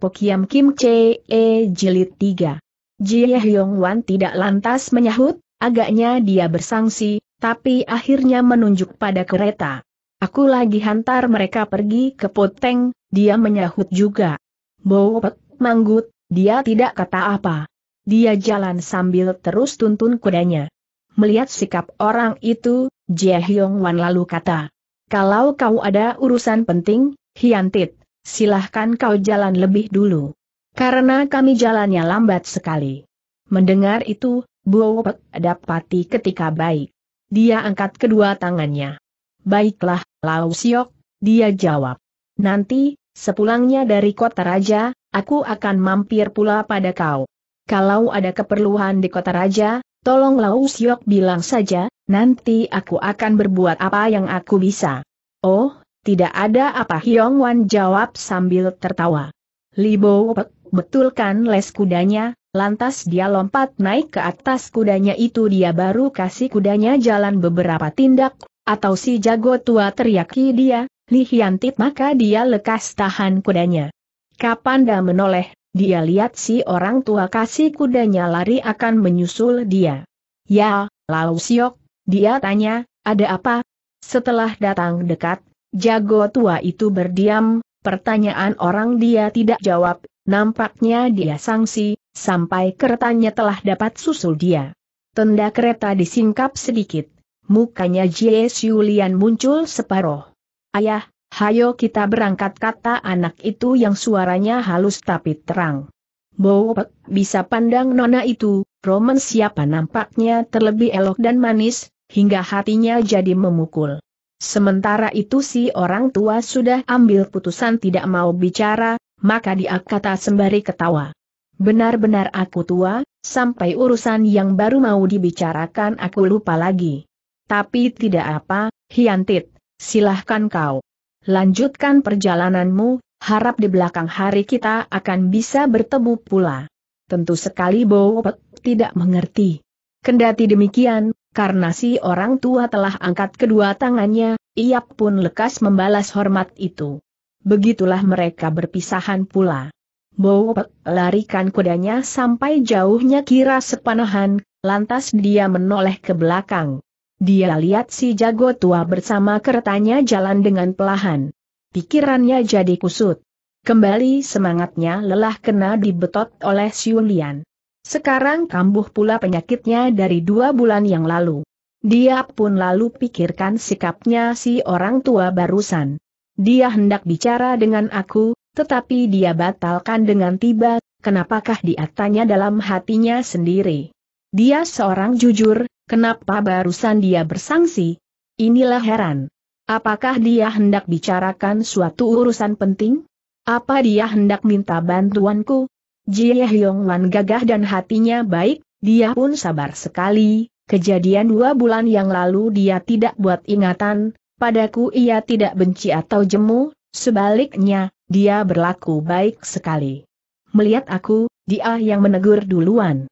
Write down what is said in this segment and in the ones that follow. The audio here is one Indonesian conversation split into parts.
Pokiam Kim Che E Jilid 3. Jie Hyong Wan tidak lantas menyahut, agaknya dia bersangsi, tapi akhirnya menunjuk pada kereta. Aku lagi hantar mereka pergi ke Poteng, dia menyahut juga. Bopet, manggut, dia tidak kata apa. Dia jalan sambil terus tuntun kudanya. Melihat sikap orang itu, Jie Hyong Wan lalu kata, Kalau kau ada urusan penting, Hiantit silahkan kau jalan lebih dulu. Karena kami jalannya lambat sekali. Mendengar itu, Buopek dapati ketika baik. Dia angkat kedua tangannya. Baiklah, Lau Siok, dia jawab. Nanti, sepulangnya dari kota raja, aku akan mampir pula pada kau. Kalau ada keperluan di kota raja, tolong Lau Siok bilang saja, nanti aku akan berbuat apa yang aku bisa. Oh, tidak ada apa Hyong Wan jawab sambil tertawa. Libo Pek betulkan les kudanya, lantas dia lompat naik ke atas kudanya itu dia baru kasih kudanya jalan beberapa tindak, atau si jago tua teriaki dia, Li tit maka dia lekas tahan kudanya. Kapan dia menoleh, dia lihat si orang tua kasih kudanya lari akan menyusul dia. Ya, Lau Siok, dia tanya, ada apa? Setelah datang dekat, Jago tua itu berdiam, pertanyaan orang dia tidak jawab, nampaknya dia sangsi, sampai keretanya telah dapat susul dia. Tenda kereta disingkap sedikit, mukanya Jie Lian muncul separoh. Ayah, hayo kita berangkat kata anak itu yang suaranya halus tapi terang. Bowpek bisa pandang nona itu, Roman siapa nampaknya terlebih elok dan manis, hingga hatinya jadi memukul. Sementara itu si orang tua sudah ambil putusan tidak mau bicara, maka dia kata sembari ketawa. Benar-benar aku tua, sampai urusan yang baru mau dibicarakan aku lupa lagi. Tapi tidak apa, Hiantit, silahkan kau. Lanjutkan perjalananmu, harap di belakang hari kita akan bisa bertemu pula. Tentu sekali Bowo tidak mengerti. Kendati demikian, karena si orang tua telah angkat kedua tangannya, ia pun lekas membalas hormat itu. Begitulah mereka berpisahan pula. Bowo larikan kudanya sampai jauhnya kira sepanahan, lantas dia menoleh ke belakang. Dia lihat si jago tua bersama keretanya jalan dengan pelahan. Pikirannya jadi kusut. Kembali semangatnya lelah kena dibetot oleh Siulian. Sekarang kambuh pula penyakitnya dari dua bulan yang lalu. Dia pun lalu pikirkan sikapnya si orang tua barusan. Dia hendak bicara dengan aku, tetapi dia batalkan dengan tiba, kenapakah dia tanya dalam hatinya sendiri. Dia seorang jujur, kenapa barusan dia bersangsi? Inilah heran. Apakah dia hendak bicarakan suatu urusan penting? Apa dia hendak minta bantuanku? Jie Hyong Wan gagah dan hatinya baik, dia pun sabar sekali, kejadian dua bulan yang lalu dia tidak buat ingatan, padaku ia tidak benci atau jemu, sebaliknya, dia berlaku baik sekali. Melihat aku, dia yang menegur duluan.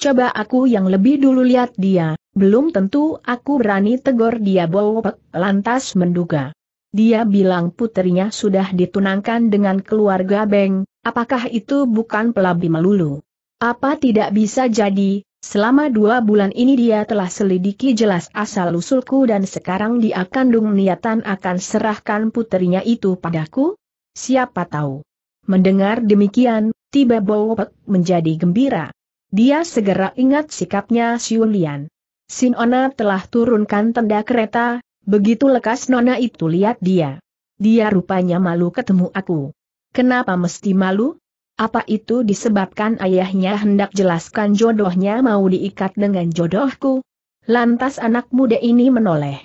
Coba aku yang lebih dulu lihat dia, belum tentu aku berani tegur dia bowok, lantas menduga. Dia bilang putrinya sudah ditunangkan dengan keluarga Beng, apakah itu bukan pelabi melulu? Apa tidak bisa jadi, selama dua bulan ini dia telah selidiki jelas asal-usulku dan sekarang dia kandung niatan akan serahkan putrinya itu padaku? Siapa tahu? Mendengar demikian, tiba Bowopek menjadi gembira. Dia segera ingat sikapnya Siulian. Sinona telah turunkan tenda kereta, Begitu lekas Nona itu lihat dia. Dia rupanya malu ketemu aku. Kenapa mesti malu? Apa itu disebabkan ayahnya hendak jelaskan jodohnya mau diikat dengan jodohku? Lantas anak muda ini menoleh.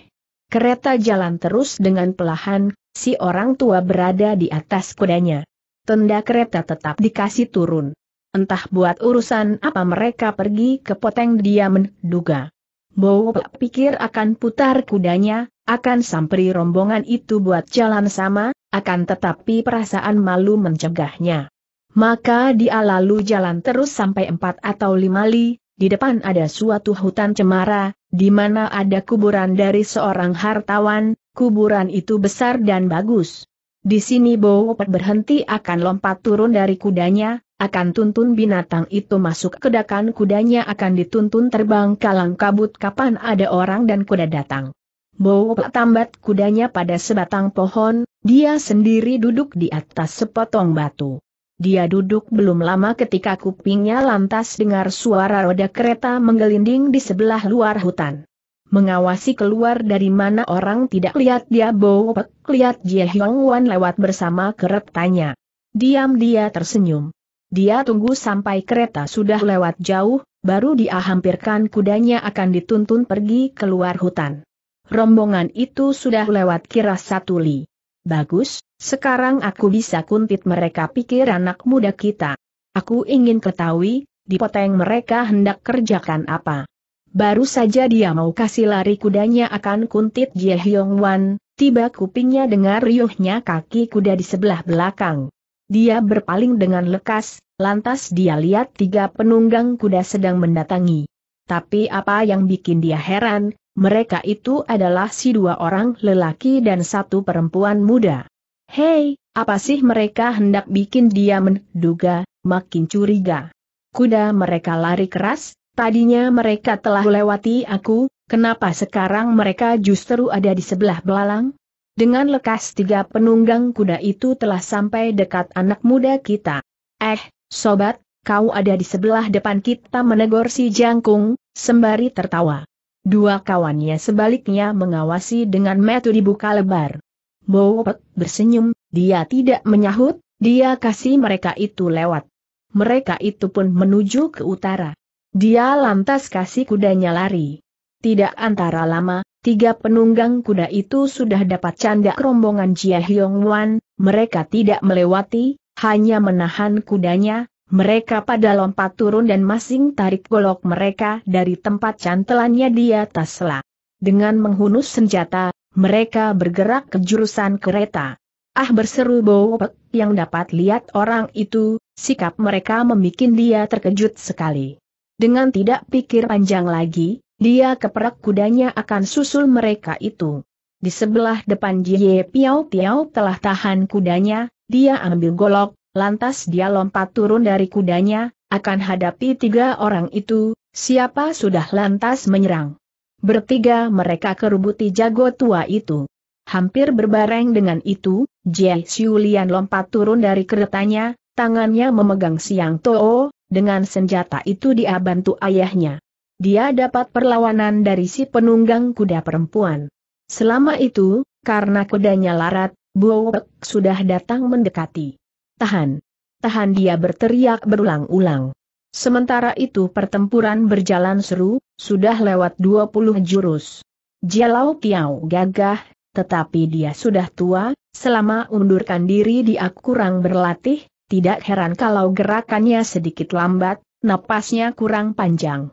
Kereta jalan terus dengan pelahan, si orang tua berada di atas kudanya. Tenda kereta tetap dikasih turun. Entah buat urusan apa mereka pergi ke poteng dia menduga. Bou pikir akan putar kudanya, akan samperi rombongan itu buat jalan sama, akan tetapi perasaan malu mencegahnya. Maka dia lalu jalan terus sampai empat atau lima li, di depan ada suatu hutan cemara, di mana ada kuburan dari seorang hartawan, kuburan itu besar dan bagus. Di sini Bowopet berhenti akan lompat turun dari kudanya, akan tuntun binatang itu masuk ke dakan kudanya akan dituntun terbang kalang kabut kapan ada orang dan kuda datang. Bowopet tambat kudanya pada sebatang pohon, dia sendiri duduk di atas sepotong batu. Dia duduk belum lama ketika kupingnya lantas dengar suara roda kereta menggelinding di sebelah luar hutan mengawasi keluar dari mana orang tidak lihat dia bopek, lihat Jie Hyong Wan lewat bersama keretanya. Diam dia tersenyum. Dia tunggu sampai kereta sudah lewat jauh, baru dia hampirkan kudanya akan dituntun pergi keluar hutan. Rombongan itu sudah lewat kira satu li. Bagus, sekarang aku bisa kuntit mereka pikir anak muda kita. Aku ingin ketahui, di poteng mereka hendak kerjakan apa. Baru saja dia mau kasih lari kudanya akan kuntit Jie Hyong Wan, tiba kupingnya dengar riuhnya kaki kuda di sebelah belakang. Dia berpaling dengan lekas, lantas dia lihat tiga penunggang kuda sedang mendatangi. Tapi apa yang bikin dia heran, mereka itu adalah si dua orang lelaki dan satu perempuan muda. Hei, apa sih mereka hendak bikin dia menduga, makin curiga. Kuda mereka lari keras, Tadinya mereka telah lewati aku, kenapa sekarang mereka justru ada di sebelah belalang? Dengan lekas tiga penunggang kuda itu telah sampai dekat anak muda kita. Eh, sobat, kau ada di sebelah depan kita menegur si jangkung, sembari tertawa. Dua kawannya sebaliknya mengawasi dengan metu dibuka lebar. Bowet bersenyum, dia tidak menyahut, dia kasih mereka itu lewat. Mereka itu pun menuju ke utara. Dia lantas kasih kudanya lari. Tidak antara lama, tiga penunggang kuda itu sudah dapat canda rombongan Jia Hyong Wan, mereka tidak melewati, hanya menahan kudanya, mereka pada lompat turun dan masing tarik golok mereka dari tempat cantelannya di atas selak. Dengan menghunus senjata, mereka bergerak ke jurusan kereta. Ah berseru Bowpek yang dapat lihat orang itu, sikap mereka membuat dia terkejut sekali. Dengan tidak pikir panjang lagi, dia keperak kudanya akan susul mereka itu. Di sebelah depan Jie Piao Piao telah tahan kudanya, dia ambil golok, lantas dia lompat turun dari kudanya, akan hadapi tiga orang itu, siapa sudah lantas menyerang. Bertiga mereka kerubuti jago tua itu. Hampir berbareng dengan itu, Jie Lian lompat turun dari keretanya, tangannya memegang siang Tuo. Dengan senjata itu dia bantu ayahnya. Dia dapat perlawanan dari si penunggang kuda perempuan. Selama itu, karena kudanya larat, Buwek sudah datang mendekati. Tahan. Tahan dia berteriak berulang-ulang. Sementara itu pertempuran berjalan seru, sudah lewat 20 jurus. Jialau Tiau gagah, tetapi dia sudah tua, selama undurkan diri dia kurang berlatih, tidak heran kalau gerakannya sedikit lambat, napasnya kurang panjang.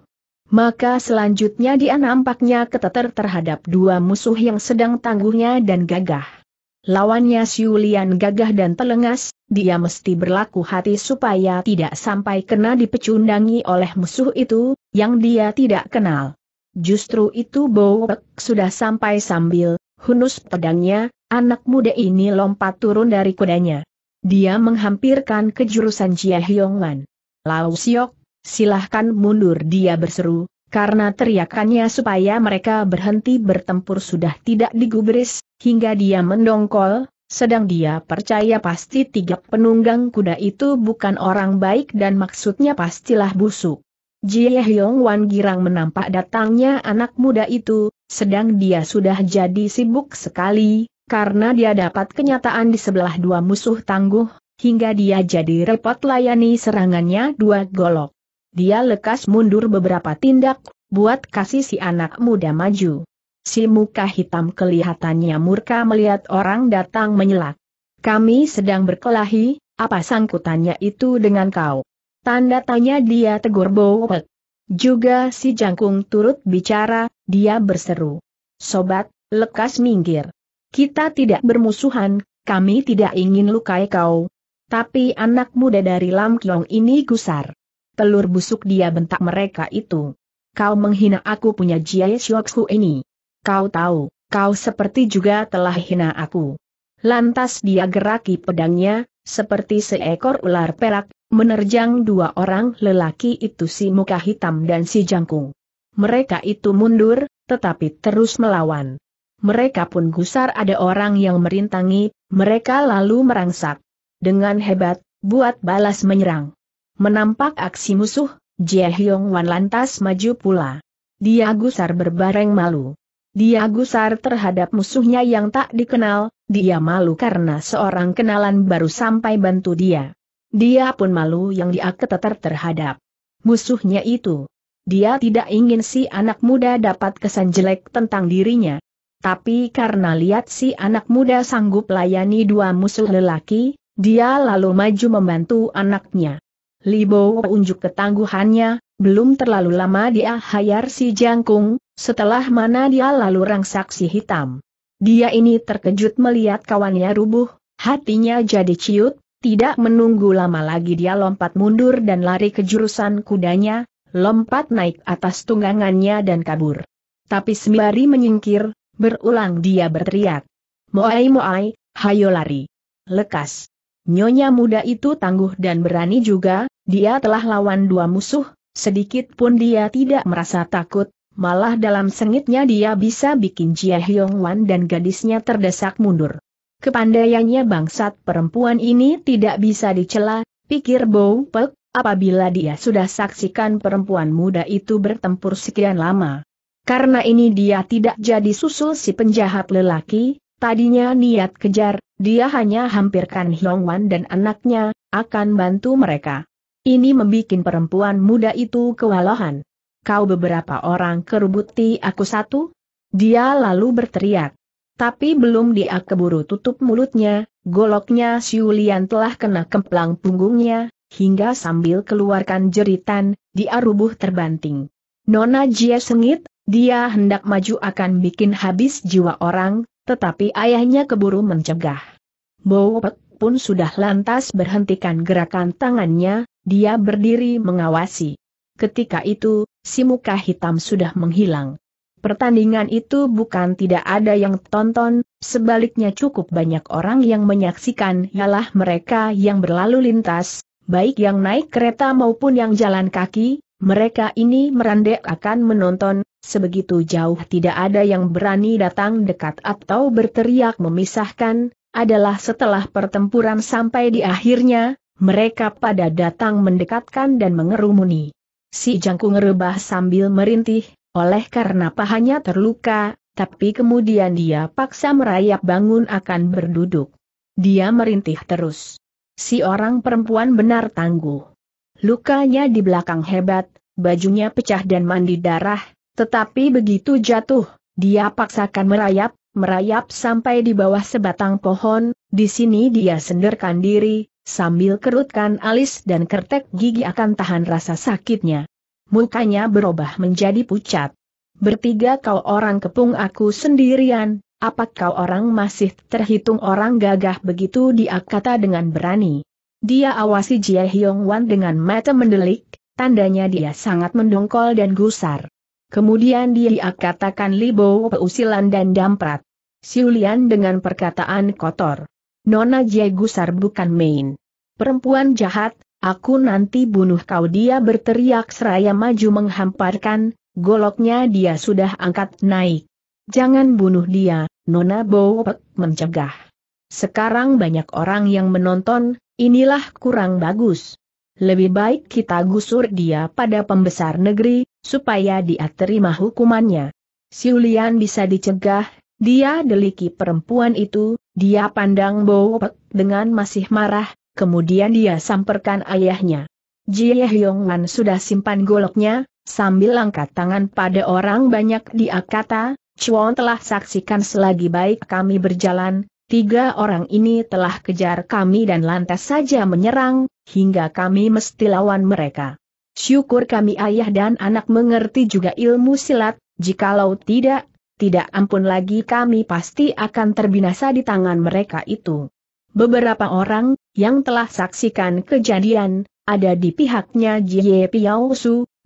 Maka selanjutnya dia nampaknya keteter terhadap dua musuh yang sedang tangguhnya dan gagah. Lawannya Siulian gagah dan telengas, dia mesti berlaku hati supaya tidak sampai kena dipecundangi oleh musuh itu, yang dia tidak kenal. Justru itu Bowek sudah sampai sambil, hunus pedangnya, anak muda ini lompat turun dari kudanya. Dia menghampirkan ke jurusan Chia Hyonglan. Lau Siok, silahkan mundur dia berseru, karena teriakannya supaya mereka berhenti bertempur sudah tidak digubris, hingga dia mendongkol, sedang dia percaya pasti tiga penunggang kuda itu bukan orang baik dan maksudnya pastilah busuk. Jia Hyong Wan girang menampak datangnya anak muda itu, sedang dia sudah jadi sibuk sekali, karena dia dapat kenyataan di sebelah dua musuh tangguh, hingga dia jadi repot layani serangannya dua golok. Dia lekas mundur beberapa tindak, buat kasih si anak muda maju. Si muka hitam kelihatannya murka melihat orang datang menyelak. Kami sedang berkelahi, apa sangkutannya itu dengan kau? Tanda tanya dia tegur Bowek. Juga si jangkung turut bicara, dia berseru. Sobat, lekas minggir. Kita tidak bermusuhan, kami tidak ingin lukai kau. Tapi anak muda dari Lam Kiong ini gusar. Telur busuk dia bentak mereka itu. Kau menghina aku punya Jia Xiaoxu ini. Kau tahu, kau seperti juga telah hina aku. Lantas dia geraki pedangnya, seperti seekor ular perak, menerjang dua orang lelaki itu si muka hitam dan si jangkung. Mereka itu mundur, tetapi terus melawan mereka pun gusar ada orang yang merintangi, mereka lalu merangsak. Dengan hebat, buat balas menyerang. Menampak aksi musuh, Jie Hyong Wan lantas maju pula. Dia gusar berbareng malu. Dia gusar terhadap musuhnya yang tak dikenal, dia malu karena seorang kenalan baru sampai bantu dia. Dia pun malu yang dia keteter terhadap musuhnya itu. Dia tidak ingin si anak muda dapat kesan jelek tentang dirinya, tapi karena lihat si anak muda sanggup layani dua musuh lelaki, dia lalu maju membantu anaknya. Li Libo unjuk ketangguhannya, belum terlalu lama dia hayar si jangkung, setelah mana dia lalu rangsak si hitam. Dia ini terkejut melihat kawannya rubuh, hatinya jadi ciut, tidak menunggu lama lagi dia lompat mundur dan lari ke jurusan kudanya, lompat naik atas tunggangannya dan kabur. Tapi sembari menyingkir, Berulang dia berteriak. Moai moai, hayo lari. Lekas. Nyonya muda itu tangguh dan berani juga, dia telah lawan dua musuh, sedikit pun dia tidak merasa takut, malah dalam sengitnya dia bisa bikin Jia Hyong Wan dan gadisnya terdesak mundur. Kepandaiannya bangsat perempuan ini tidak bisa dicela, pikir Bow Pek, apabila dia sudah saksikan perempuan muda itu bertempur sekian lama. Karena ini dia tidak jadi susul si penjahat lelaki, tadinya niat kejar, dia hanya hampirkan Wan dan anaknya, akan bantu mereka. Ini membuat perempuan muda itu kewalahan. Kau beberapa orang kerubuti aku satu? Dia lalu berteriak. Tapi belum dia keburu tutup mulutnya, goloknya Siulian telah kena kemplang punggungnya, hingga sambil keluarkan jeritan, dia rubuh terbanting. Nona Jia sengit, dia hendak maju akan bikin habis jiwa orang, tetapi ayahnya keburu mencegah. Bowpek pun sudah lantas berhentikan gerakan tangannya, dia berdiri mengawasi. Ketika itu, si muka hitam sudah menghilang. Pertandingan itu bukan tidak ada yang tonton, sebaliknya cukup banyak orang yang menyaksikan ialah mereka yang berlalu lintas, baik yang naik kereta maupun yang jalan kaki, mereka ini merendek akan menonton, Sebegitu jauh tidak ada yang berani datang dekat atau berteriak memisahkan, adalah setelah pertempuran sampai di akhirnya, mereka pada datang mendekatkan dan mengerumuni. Si jangkung rebah sambil merintih, oleh karena pahanya terluka, tapi kemudian dia paksa merayap bangun akan berduduk. Dia merintih terus. Si orang perempuan benar tangguh. Lukanya di belakang hebat, bajunya pecah dan mandi darah, tetapi begitu jatuh, dia paksakan merayap, merayap sampai di bawah sebatang pohon, di sini dia senderkan diri, sambil kerutkan alis dan kertek gigi akan tahan rasa sakitnya. Mukanya berubah menjadi pucat. Bertiga kau orang kepung aku sendirian, apa kau orang masih terhitung orang gagah begitu dia kata dengan berani. Dia awasi Jie Hyong Wan dengan mata mendelik, tandanya dia sangat mendongkol dan gusar. Kemudian dia katakan Libo Peusilan dan Damprat. Siulian dengan perkataan kotor. Nona Jegusar bukan main. Perempuan jahat, aku nanti bunuh kau dia berteriak seraya maju menghamparkan, goloknya dia sudah angkat naik. Jangan bunuh dia, Nona Bowek mencegah. Sekarang banyak orang yang menonton, inilah kurang bagus. Lebih baik kita gusur dia pada pembesar negeri, supaya dia terima hukumannya. Siulian bisa dicegah, dia deliki perempuan itu, dia pandang Bowopek dengan masih marah, kemudian dia samperkan ayahnya. Jie Hyongan sudah simpan goloknya, sambil angkat tangan pada orang banyak dia kata, Chuan telah saksikan selagi baik kami berjalan, Tiga orang ini telah kejar kami dan lantas saja menyerang, hingga kami mesti lawan mereka. Syukur kami ayah dan anak mengerti juga ilmu silat, jikalau tidak, tidak ampun lagi kami pasti akan terbinasa di tangan mereka itu. Beberapa orang, yang telah saksikan kejadian, ada di pihaknya Jie Piao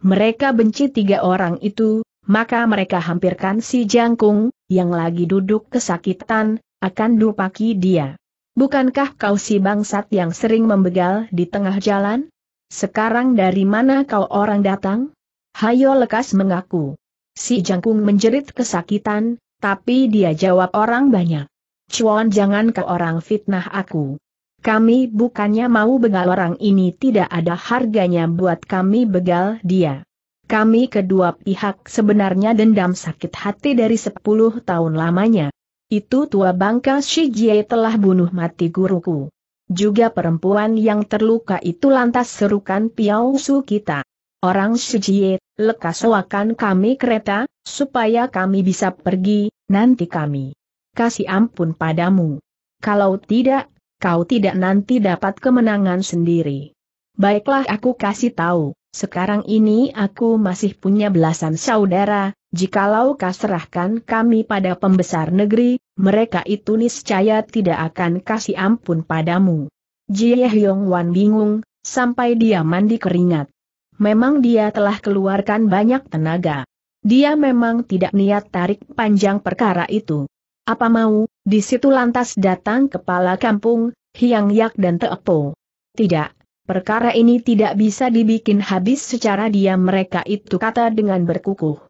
mereka benci tiga orang itu, maka mereka hampirkan si jangkung, yang lagi duduk kesakitan, akan dupaki dia. Bukankah kau si bangsat yang sering membegal di tengah jalan? Sekarang dari mana kau orang datang? Hayo lekas mengaku. Si jangkung menjerit kesakitan, tapi dia jawab orang banyak. Cuan jangan ke orang fitnah aku. Kami bukannya mau begal orang ini tidak ada harganya buat kami begal dia. Kami kedua pihak sebenarnya dendam sakit hati dari sepuluh tahun lamanya. Itu tua bangka Shi Jie telah bunuh mati guruku. Juga perempuan yang terluka itu lantas serukan Piao Su kita. Orang Shi Jie, wakan kami kereta, supaya kami bisa pergi, nanti kami. Kasih ampun padamu. Kalau tidak, kau tidak nanti dapat kemenangan sendiri. Baiklah aku kasih tahu, sekarang ini aku masih punya belasan saudara, Jikalau kau serahkan kami pada pembesar negeri, mereka itu niscaya tidak akan kasih ampun padamu. Jie Hyong Wan bingung, sampai dia mandi keringat. Memang dia telah keluarkan banyak tenaga. Dia memang tidak niat tarik panjang perkara itu. Apa mau, di situ lantas datang kepala kampung, Hiang Yak dan Teepo. Tidak, Perkara ini tidak bisa dibikin habis secara diam mereka itu kata dengan berkukuh.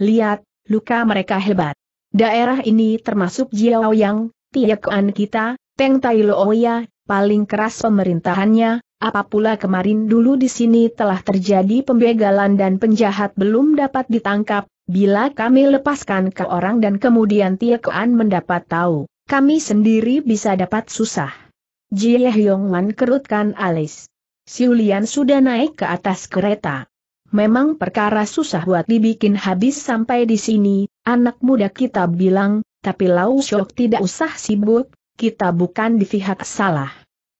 Lihat, luka mereka hebat. Daerah ini termasuk Jiao Yang, Tiakuan kita, Teng Tai Looya, paling keras pemerintahannya, apa pula kemarin dulu di sini telah terjadi pembegalan dan penjahat belum dapat ditangkap, bila kami lepaskan ke orang dan kemudian Tiakuan mendapat tahu, kami sendiri bisa dapat susah. Jie kerutkan alis. Siulian sudah naik ke atas kereta. Memang perkara susah buat dibikin habis sampai di sini, anak muda kita bilang, tapi Lau Shok tidak usah sibuk, kita bukan di pihak salah.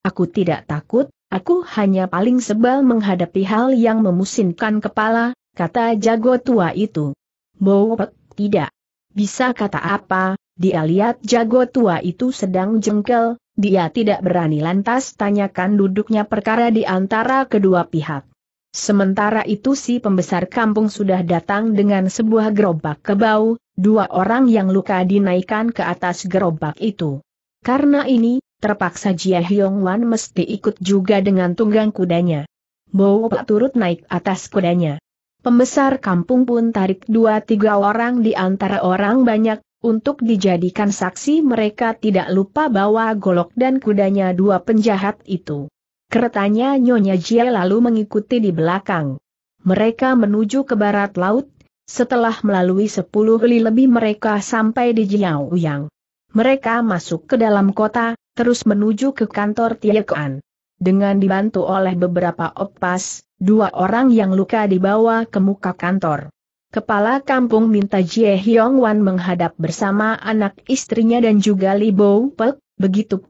Aku tidak takut, aku hanya paling sebal menghadapi hal yang memusinkan kepala, kata jago tua itu. Bowek, tidak. Bisa kata apa, dia lihat jago tua itu sedang jengkel, dia tidak berani lantas tanyakan duduknya perkara di antara kedua pihak. Sementara itu si pembesar kampung sudah datang dengan sebuah gerobak kebau, dua orang yang luka dinaikkan ke atas gerobak itu. Karena ini, terpaksa Jia Hyong Wan mesti ikut juga dengan tunggang kudanya. Bowo Pak turut naik atas kudanya. Pembesar kampung pun tarik dua tiga orang di antara orang banyak, untuk dijadikan saksi mereka tidak lupa bawa golok dan kudanya dua penjahat itu. Keretanya Nyonya Jie lalu mengikuti di belakang. Mereka menuju ke barat laut, setelah melalui sepuluh li lebih mereka sampai di Jiaoyang. Mereka masuk ke dalam kota, terus menuju ke kantor Tiekan. Dengan dibantu oleh beberapa opas, dua orang yang luka dibawa ke muka kantor. Kepala kampung minta Jie Hyong Wan menghadap bersama anak istrinya dan juga Li Bo Pek,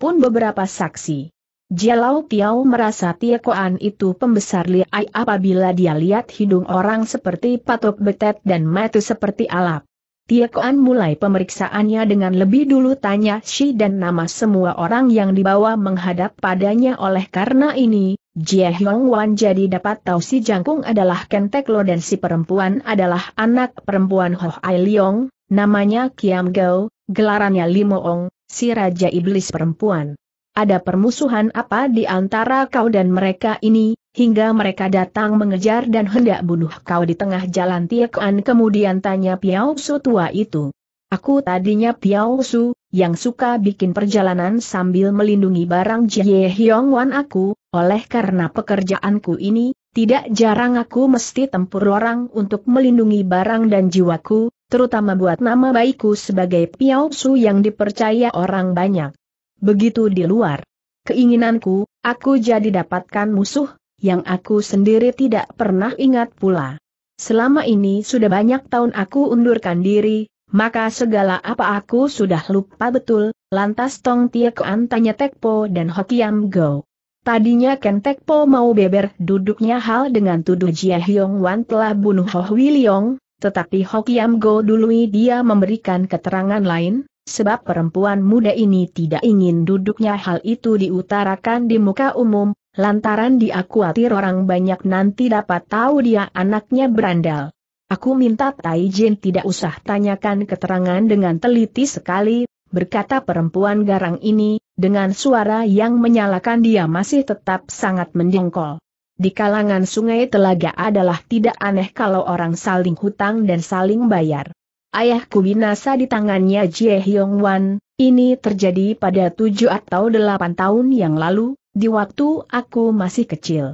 pun beberapa saksi. Jialau Piau merasa Tiekoan itu pembesar liai apabila dia lihat hidung orang seperti patok betet dan mata seperti alap. Tiekoan mulai pemeriksaannya dengan lebih dulu tanya Shi dan nama semua orang yang dibawa menghadap padanya oleh karena ini, Jie Hyong Wan jadi dapat tahu si Jangkung adalah Kentek Lo dan si perempuan adalah anak perempuan Ho Ai Leong, namanya Kiam Gao, gelarannya Limo Ong, si Raja Iblis Perempuan. Ada permusuhan apa di antara kau dan mereka ini, hingga mereka datang mengejar dan hendak bunuh kau di tengah jalan Tiekuan kemudian tanya Piao Su tua itu. Aku tadinya Piao Su, yang suka bikin perjalanan sambil melindungi barang Jie Hyong Wan aku, oleh karena pekerjaanku ini, tidak jarang aku mesti tempur orang untuk melindungi barang dan jiwaku, terutama buat nama baikku sebagai Piao Su yang dipercaya orang banyak begitu di luar keinginanku, aku jadi dapatkan musuh, yang aku sendiri tidak pernah ingat pula. Selama ini sudah banyak tahun aku undurkan diri, maka segala apa aku sudah lupa betul, lantas Tong Tie Kuan tanya Tekpo dan Hokiam Go. Tadinya Ken Tekpo mau beber duduknya hal dengan tuduh Jia Hyong Wan telah bunuh Ho Wiliong, tetapi Hokiam Go dului dia memberikan keterangan lain, sebab perempuan muda ini tidak ingin duduknya hal itu diutarakan di muka umum, lantaran dia khawatir orang banyak nanti dapat tahu dia anaknya berandal. Aku minta Tai Jin tidak usah tanyakan keterangan dengan teliti sekali, berkata perempuan garang ini, dengan suara yang menyalakan dia masih tetap sangat mendengkol. Di kalangan sungai telaga adalah tidak aneh kalau orang saling hutang dan saling bayar ayahku binasa di tangannya Jie Hyong Wan, ini terjadi pada tujuh atau delapan tahun yang lalu, di waktu aku masih kecil.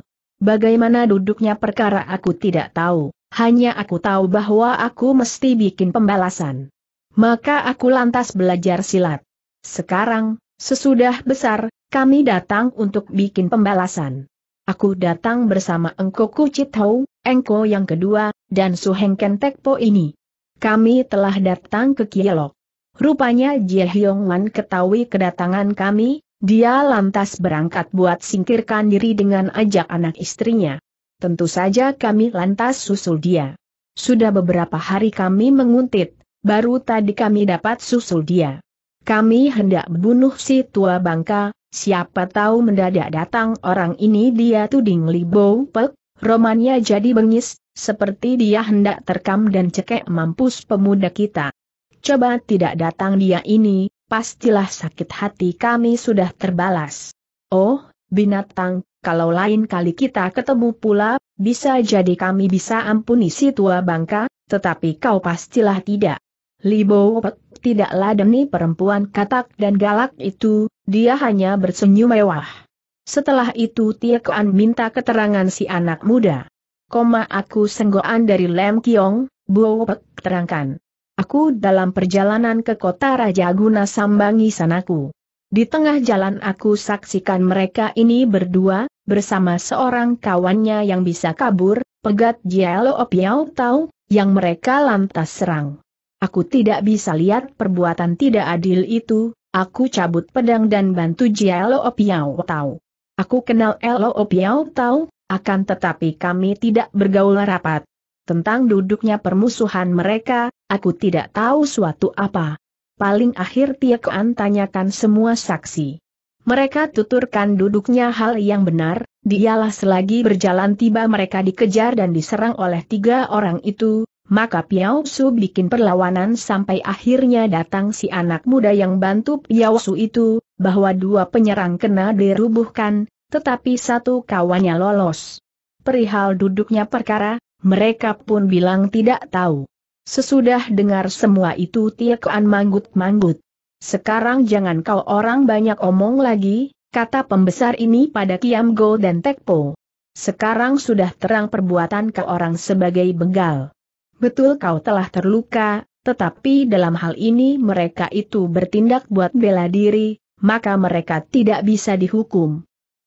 Bagaimana duduknya perkara aku tidak tahu, hanya aku tahu bahwa aku mesti bikin pembalasan. Maka aku lantas belajar silat. Sekarang, sesudah besar, kami datang untuk bikin pembalasan. Aku datang bersama Engko Hou, Engko yang kedua, dan Suheng Kentekpo ini kami telah datang ke Kielok. Rupanya Jie Hyongman ketahui kedatangan kami, dia lantas berangkat buat singkirkan diri dengan ajak anak istrinya. Tentu saja kami lantas susul dia. Sudah beberapa hari kami menguntit, baru tadi kami dapat susul dia. Kami hendak bunuh si tua bangka, siapa tahu mendadak datang orang ini dia tuding Li Pek, Romannya jadi bengis, seperti dia hendak terkam dan cekek mampus pemuda kita. Coba tidak datang dia ini, pastilah sakit hati kami sudah terbalas. Oh, binatang, kalau lain kali kita ketemu pula, bisa jadi kami bisa ampuni si tua bangka, tetapi kau pastilah tidak. Libo tidaklah demi perempuan katak dan galak itu, dia hanya bersenyum mewah. Setelah itu Tia Kuan minta keterangan si anak muda. Koma aku senggoan dari Lem Kiong, Pek terangkan. Aku dalam perjalanan ke kota Raja Guna sambangi sanaku. Di tengah jalan aku saksikan mereka ini berdua, bersama seorang kawannya yang bisa kabur, pegat Jialo Opiao Tau, yang mereka lantas serang. Aku tidak bisa lihat perbuatan tidak adil itu, aku cabut pedang dan bantu Jialo Opiao Tau. Aku kenal Lo Piao tahu, akan tetapi kami tidak bergaul rapat. Tentang duduknya permusuhan mereka, aku tidak tahu suatu apa. Paling akhir Tiekoan tanyakan semua saksi. Mereka tuturkan duduknya hal yang benar, dialah selagi berjalan tiba mereka dikejar dan diserang oleh tiga orang itu, maka Piao Su bikin perlawanan sampai akhirnya datang si anak muda yang bantu Piao Su itu, bahwa dua penyerang kena dirubuhkan, tetapi satu kawannya lolos. Perihal duduknya perkara, mereka pun bilang tidak tahu. Sesudah dengar semua itu Tiekuan manggut-manggut. Sekarang jangan kau orang banyak omong lagi, kata pembesar ini pada Kiam Go dan Tekpo. Sekarang sudah terang perbuatan ke orang sebagai begal. Betul kau telah terluka, tetapi dalam hal ini mereka itu bertindak buat bela diri, maka mereka tidak bisa dihukum.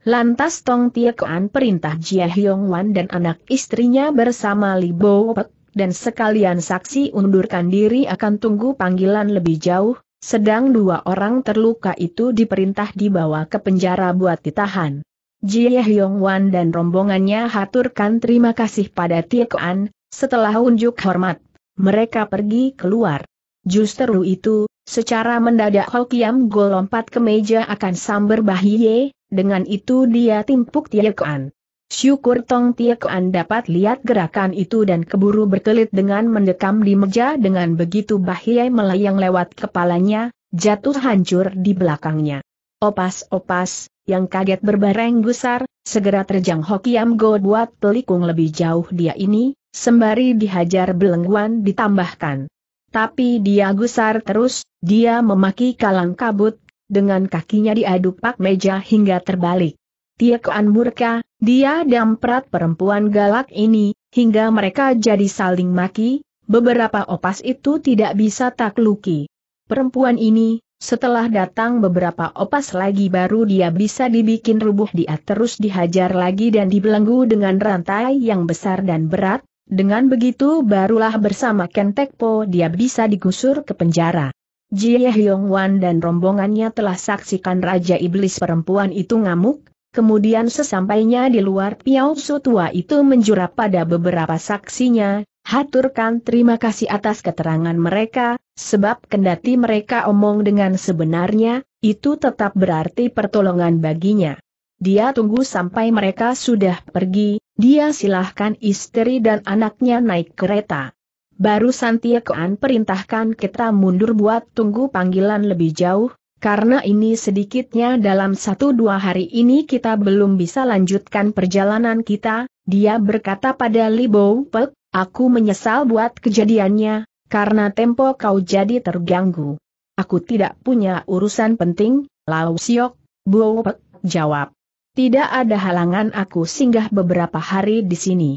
Lantas Tong Tiekoan perintah Jia Hyong Wan dan anak istrinya bersama Li Bo Pek, dan sekalian saksi undurkan diri akan tunggu panggilan lebih jauh, sedang dua orang terluka itu diperintah dibawa ke penjara buat ditahan. Jia Hyong Wan dan rombongannya haturkan terima kasih pada Tiekoan, setelah unjuk hormat, mereka pergi keluar. Justru itu, Secara mendadak Hokiam Go lompat ke meja akan samber Bahiye, dengan itu dia timpuk Tiekoan. Syukur Tong Tiekoan dapat lihat gerakan itu dan keburu berkelit dengan mendekam di meja dengan begitu Bahiye melayang lewat kepalanya, jatuh hancur di belakangnya. Opas-opas, yang kaget berbareng gusar, segera terjang Hokiam Go buat pelikung lebih jauh dia ini, sembari dihajar belengguan ditambahkan. Tapi dia gusar terus, dia memaki kalang kabut, dengan kakinya diaduk pak meja hingga terbalik. Tiekuan murka, dia damprat perempuan galak ini, hingga mereka jadi saling maki, beberapa opas itu tidak bisa takluki. Perempuan ini, setelah datang beberapa opas lagi baru dia bisa dibikin rubuh dia terus dihajar lagi dan dibelenggu dengan rantai yang besar dan berat, dengan begitu barulah bersama Kentekpo dia bisa digusur ke penjara. Jie Hyong Wan dan rombongannya telah saksikan Raja Iblis perempuan itu ngamuk, kemudian sesampainya di luar Piao Su tua itu menjura pada beberapa saksinya, haturkan terima kasih atas keterangan mereka, sebab kendati mereka omong dengan sebenarnya, itu tetap berarti pertolongan baginya. Dia tunggu sampai mereka sudah pergi, dia silahkan istri dan anaknya naik kereta. Baru Santiakoan perintahkan kita mundur buat tunggu panggilan lebih jauh, karena ini sedikitnya dalam satu dua hari ini kita belum bisa lanjutkan perjalanan kita, dia berkata pada Libo Pek, aku menyesal buat kejadiannya, karena tempo kau jadi terganggu. Aku tidak punya urusan penting, Lao Siok, Bo Pek jawab. Tidak ada halangan aku singgah beberapa hari di sini.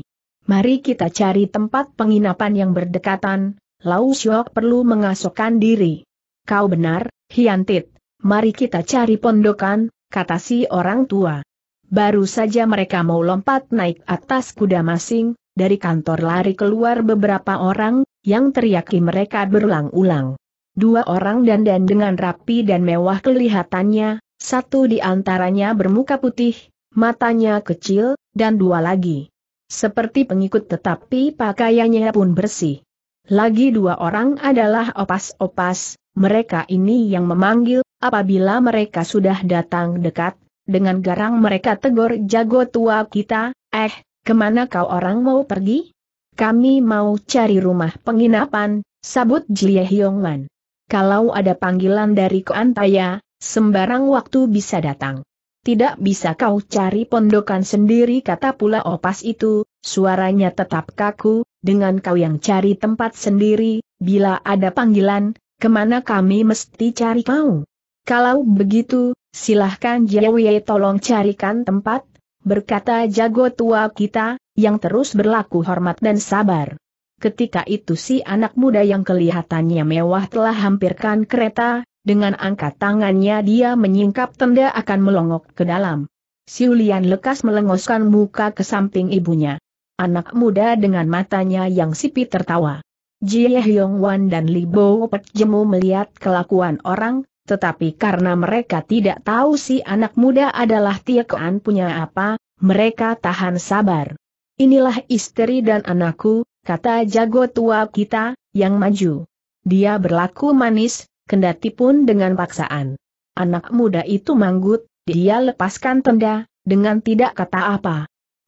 Mari kita cari tempat penginapan yang berdekatan, Lau Siok perlu mengasokkan diri. Kau benar, Hiantit, mari kita cari pondokan, kata si orang tua. Baru saja mereka mau lompat naik atas kuda masing, dari kantor lari keluar beberapa orang, yang teriaki mereka berulang-ulang. Dua orang dandan dengan rapi dan mewah kelihatannya, satu di antaranya bermuka putih, matanya kecil, dan dua lagi. Seperti pengikut tetapi pakaiannya pun bersih. Lagi dua orang adalah opas-opas, mereka ini yang memanggil, apabila mereka sudah datang dekat, dengan garang mereka tegur jago tua kita, eh, kemana kau orang mau pergi? Kami mau cari rumah penginapan, sabut Jie Hyongman. Kalau ada panggilan dari Koantaya, Sembarang waktu bisa datang. Tidak bisa kau cari pondokan sendiri kata pula opas itu, suaranya tetap kaku, dengan kau yang cari tempat sendiri, bila ada panggilan, kemana kami mesti cari kau? Kalau begitu, silahkan Jiawe tolong carikan tempat, berkata jago tua kita, yang terus berlaku hormat dan sabar. Ketika itu si anak muda yang kelihatannya mewah telah hampirkan kereta, dengan angkat tangannya dia menyingkap tenda akan melongok ke dalam. Siulian lekas melengoskan muka ke samping ibunya. Anak muda dengan matanya yang sipit tertawa. Jie Hyong Wan dan Li Bo Pek Jemu melihat kelakuan orang, tetapi karena mereka tidak tahu si anak muda adalah Tiekaan punya apa, mereka tahan sabar. Inilah istri dan anakku, kata jago tua kita, yang maju. Dia berlaku manis, kendati pun dengan paksaan. Anak muda itu manggut, dia lepaskan tenda, dengan tidak kata apa.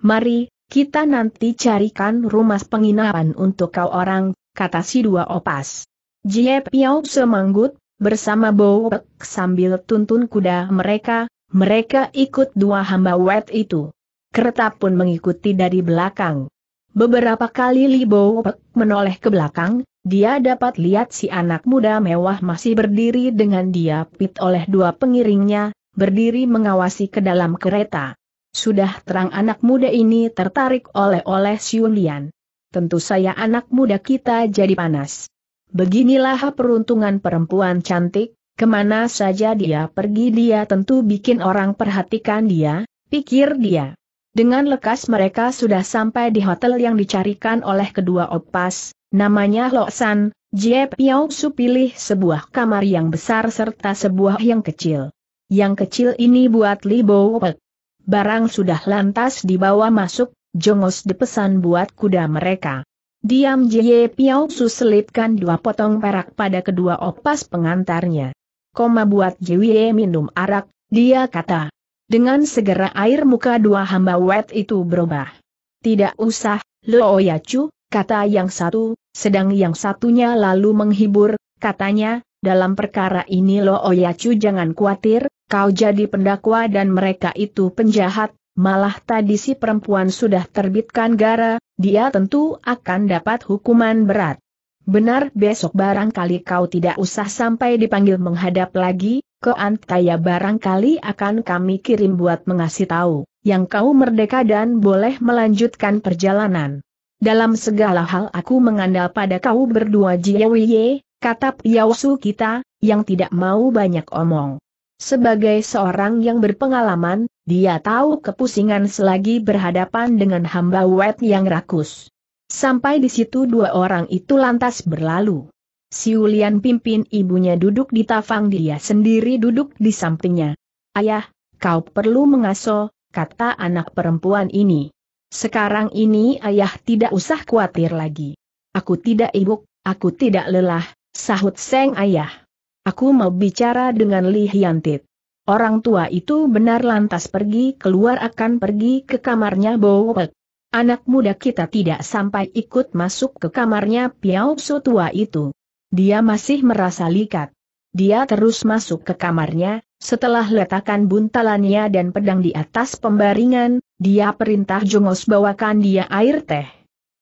Mari, kita nanti carikan rumah penginapan untuk kau orang, kata si dua opas. Jie Piao semanggut, bersama Bowek sambil tuntun kuda mereka, mereka ikut dua hamba wet itu. Kereta pun mengikuti dari belakang. Beberapa kali Li Bowek menoleh ke belakang, dia dapat lihat si anak muda mewah masih berdiri dengan dia pit oleh dua pengiringnya, berdiri mengawasi ke dalam kereta. Sudah terang anak muda ini tertarik oleh-oleh Siun Tentu saya anak muda kita jadi panas. Beginilah peruntungan perempuan cantik, kemana saja dia pergi dia tentu bikin orang perhatikan dia, pikir dia. Dengan lekas mereka sudah sampai di hotel yang dicarikan oleh kedua opas, Namanya Loksan, Jie Piao Su pilih sebuah kamar yang besar serta sebuah yang kecil. Yang kecil ini buat Li Bo Barang sudah lantas dibawa masuk, Jongos dipesan buat kuda mereka. Diam Jie Piao Su selipkan dua potong perak pada kedua opas pengantarnya. Koma buat Jie minum arak, dia kata. Dengan segera air muka dua hamba wet itu berubah. Tidak usah, Lo Yacu, kata yang satu, sedang yang satunya lalu menghibur, katanya, dalam perkara ini Lo Oyacu jangan khawatir, kau jadi pendakwa dan mereka itu penjahat, malah tadi si perempuan sudah terbitkan gara, dia tentu akan dapat hukuman berat. Benar besok barangkali kau tidak usah sampai dipanggil menghadap lagi, ke Antaya barangkali akan kami kirim buat mengasih tahu, yang kau merdeka dan boleh melanjutkan perjalanan dalam segala hal aku mengandal pada kau berdua Jiawiye, kata Piausu kita, yang tidak mau banyak omong. Sebagai seorang yang berpengalaman, dia tahu kepusingan selagi berhadapan dengan hamba wet yang rakus. Sampai di situ dua orang itu lantas berlalu. Siulian pimpin ibunya duduk di tafang dia sendiri duduk di sampingnya. Ayah, kau perlu mengaso, kata anak perempuan ini. Sekarang ini ayah tidak usah khawatir lagi. Aku tidak ibuk, aku tidak lelah, sahut Seng ayah. Aku mau bicara dengan Li Hyantit. Orang tua itu benar lantas pergi keluar akan pergi ke kamarnya Bowek. Anak muda kita tidak sampai ikut masuk ke kamarnya Piao Su tua itu. Dia masih merasa likat. Dia terus masuk ke kamarnya, setelah letakkan buntalannya dan pedang di atas pembaringan, dia perintah Jongos bawakan dia air teh.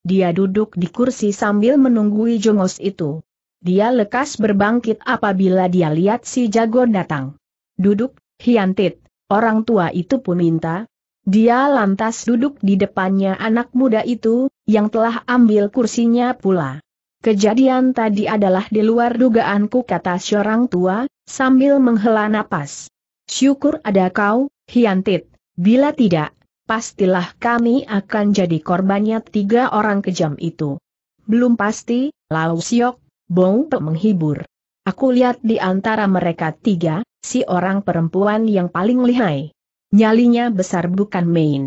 Dia duduk di kursi sambil menunggui Jongos itu. Dia lekas berbangkit apabila dia lihat si jago datang. Duduk, hiantit, orang tua itu pun minta. Dia lantas duduk di depannya anak muda itu, yang telah ambil kursinya pula. Kejadian tadi adalah di luar dugaanku kata seorang tua, sambil menghela napas. Syukur ada kau, Hiantit, bila tidak, pastilah kami akan jadi korbannya tiga orang kejam itu. Belum pasti, Lau Siok, Bong Pe menghibur. Aku lihat di antara mereka tiga, si orang perempuan yang paling lihai. Nyalinya besar bukan main.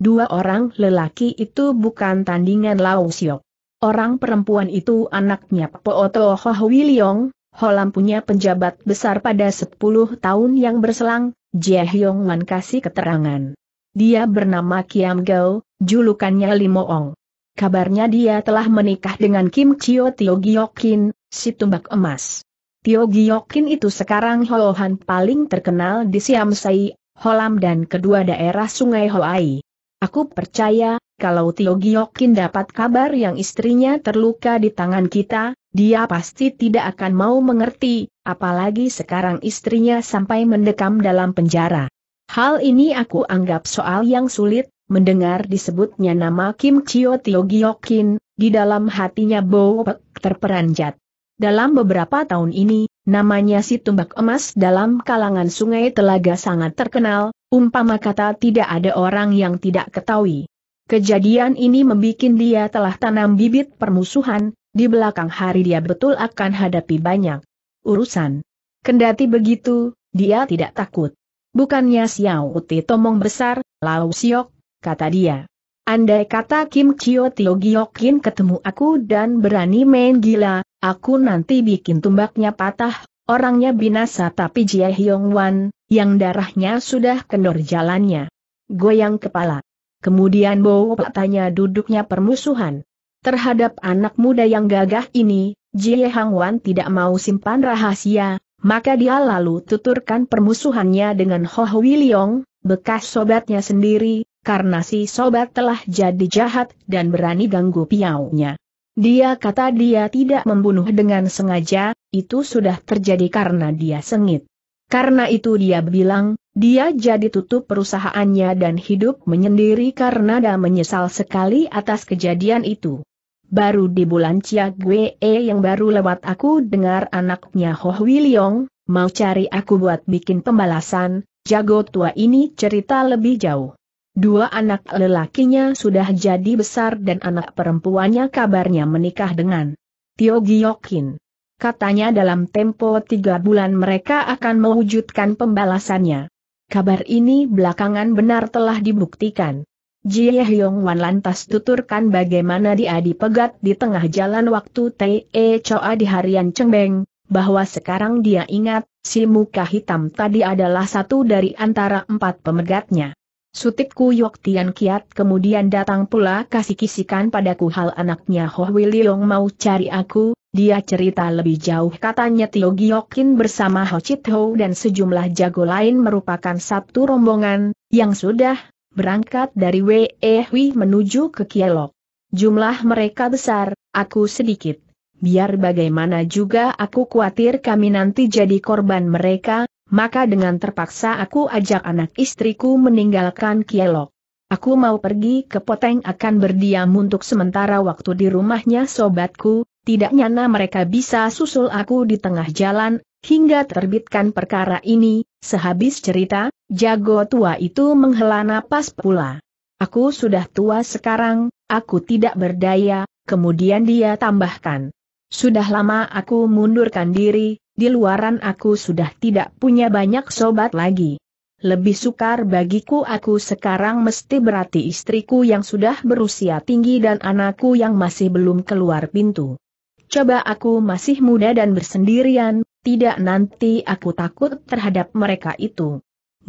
Dua orang lelaki itu bukan tandingan Lau Siok. Orang perempuan itu anaknya Pooto Ho Wiliong, Holam punya penjabat besar pada 10 tahun yang berselang, Jie Hyong Wan kasih keterangan. Dia bernama Kiam Gao, julukannya Ong. Kabarnya dia telah menikah dengan Kim Chio Tio Gyokin, si tumbak emas. Tio Gyokin itu sekarang Holohan paling terkenal di Siam Sai, Holam dan kedua daerah Sungai Hoai. Aku percaya, kalau Tio Gyokin dapat kabar yang istrinya terluka di tangan kita, dia pasti tidak akan mau mengerti, apalagi sekarang istrinya sampai mendekam dalam penjara. Hal ini aku anggap soal yang sulit, mendengar disebutnya nama Kim Chio Tio Gyokin, di dalam hatinya Bo terperanjat. Dalam beberapa tahun ini, namanya si tumbak emas dalam kalangan sungai telaga sangat terkenal, umpama kata tidak ada orang yang tidak ketahui. Kejadian ini membuat dia telah tanam bibit permusuhan, di belakang hari dia betul akan hadapi banyak urusan. Kendati begitu, dia tidak takut. Bukannya Xiao Uti Tomong besar, Lao Siok, kata dia. Andai kata Kim Chio Tio Gyokin ketemu aku dan berani main gila, aku nanti bikin tumbaknya patah, orangnya binasa tapi Jie Hyong Wan, yang darahnya sudah kendor jalannya. Goyang kepala. Kemudian Pak tanya duduknya permusuhan. Terhadap anak muda yang gagah ini, Jie Hang Wan tidak mau simpan rahasia, maka dia lalu tuturkan permusuhannya dengan Ho Hui Leong, bekas sobatnya sendiri, karena si sobat telah jadi jahat dan berani ganggu piaunya. Dia kata dia tidak membunuh dengan sengaja, itu sudah terjadi karena dia sengit. Karena itu dia bilang, dia jadi tutup perusahaannya dan hidup menyendiri karena dia menyesal sekali atas kejadian itu. Baru di bulan Cia, Gue eh, yang baru lewat aku dengar anaknya Ho Wiliong, mau cari aku buat bikin pembalasan, jago tua ini cerita lebih jauh. Dua anak lelakinya sudah jadi besar dan anak perempuannya kabarnya menikah dengan Tio Giokin. Katanya dalam tempo tiga bulan mereka akan mewujudkan pembalasannya. Kabar ini belakangan benar telah dibuktikan. Jie Hyung Wan lantas tuturkan bagaimana dia dipegat di tengah jalan waktu T.E. E Choa di harian Cengbeng, bahwa sekarang dia ingat, si muka hitam tadi adalah satu dari antara empat pemegatnya. Sutipku Yok Tian Kiat kemudian datang pula kasih kisikan padaku hal anaknya Ho Yong mau cari aku, dia cerita lebih jauh katanya Tio Giokin bersama Ho Chit Ho dan sejumlah jago lain merupakan satu rombongan, yang sudah berangkat dari Wehui menuju ke Kielok. Jumlah mereka besar, aku sedikit. Biar bagaimana juga aku khawatir kami nanti jadi korban mereka, maka dengan terpaksa aku ajak anak istriku meninggalkan Kielok. Aku mau pergi ke Poteng akan berdiam untuk sementara waktu di rumahnya sobatku, tidak nyana mereka bisa susul aku di tengah jalan, hingga terbitkan perkara ini, sehabis cerita, Jago tua itu menghela napas pula. Aku sudah tua sekarang, aku tidak berdaya, kemudian dia tambahkan. Sudah lama aku mundurkan diri, di luaran aku sudah tidak punya banyak sobat lagi. Lebih sukar bagiku aku sekarang mesti berarti istriku yang sudah berusia tinggi dan anakku yang masih belum keluar pintu. Coba aku masih muda dan bersendirian, tidak nanti aku takut terhadap mereka itu.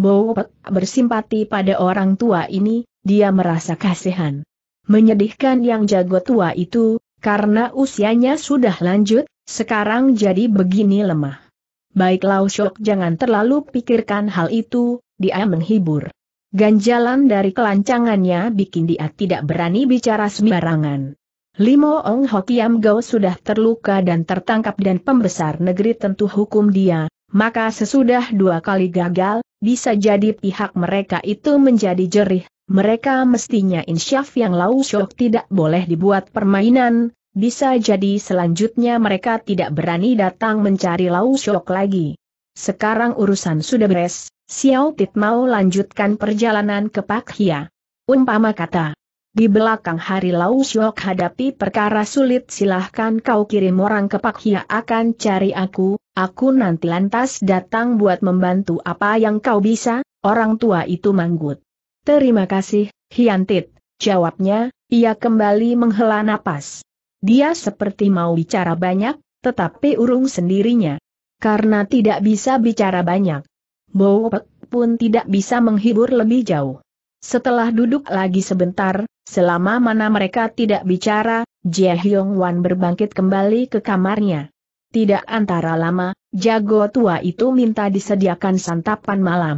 Bau bersimpati pada orang tua ini, dia merasa kasihan. Menyedihkan yang jago tua itu, karena usianya sudah lanjut, sekarang jadi begini lemah. Baik Lau Shok jangan terlalu pikirkan hal itu, dia menghibur. Ganjalan dari kelancangannya bikin dia tidak berani bicara sembarangan. Limo Ong Hokiam Gao sudah terluka dan tertangkap dan pembesar negeri tentu hukum dia, maka sesudah dua kali gagal, bisa jadi pihak mereka itu menjadi jerih, mereka mestinya insyaf yang lau syok tidak boleh dibuat permainan, bisa jadi selanjutnya mereka tidak berani datang mencari lau syok lagi. Sekarang urusan sudah beres, Xiao Tit mau lanjutkan perjalanan ke Pak Hia. Umpama kata, di belakang hari Lau Syok hadapi perkara sulit silahkan kau kirim orang ke Pak Hia akan cari aku, Aku nanti lantas datang buat membantu apa yang kau bisa, orang tua itu manggut. Terima kasih, Hiantit, jawabnya, ia kembali menghela napas. Dia seperti mau bicara banyak, tetapi urung sendirinya. Karena tidak bisa bicara banyak. Bowpek pun tidak bisa menghibur lebih jauh. Setelah duduk lagi sebentar, selama mana mereka tidak bicara, Jie Hyung Wan berbangkit kembali ke kamarnya. Tidak antara lama, jago tua itu minta disediakan santapan malam.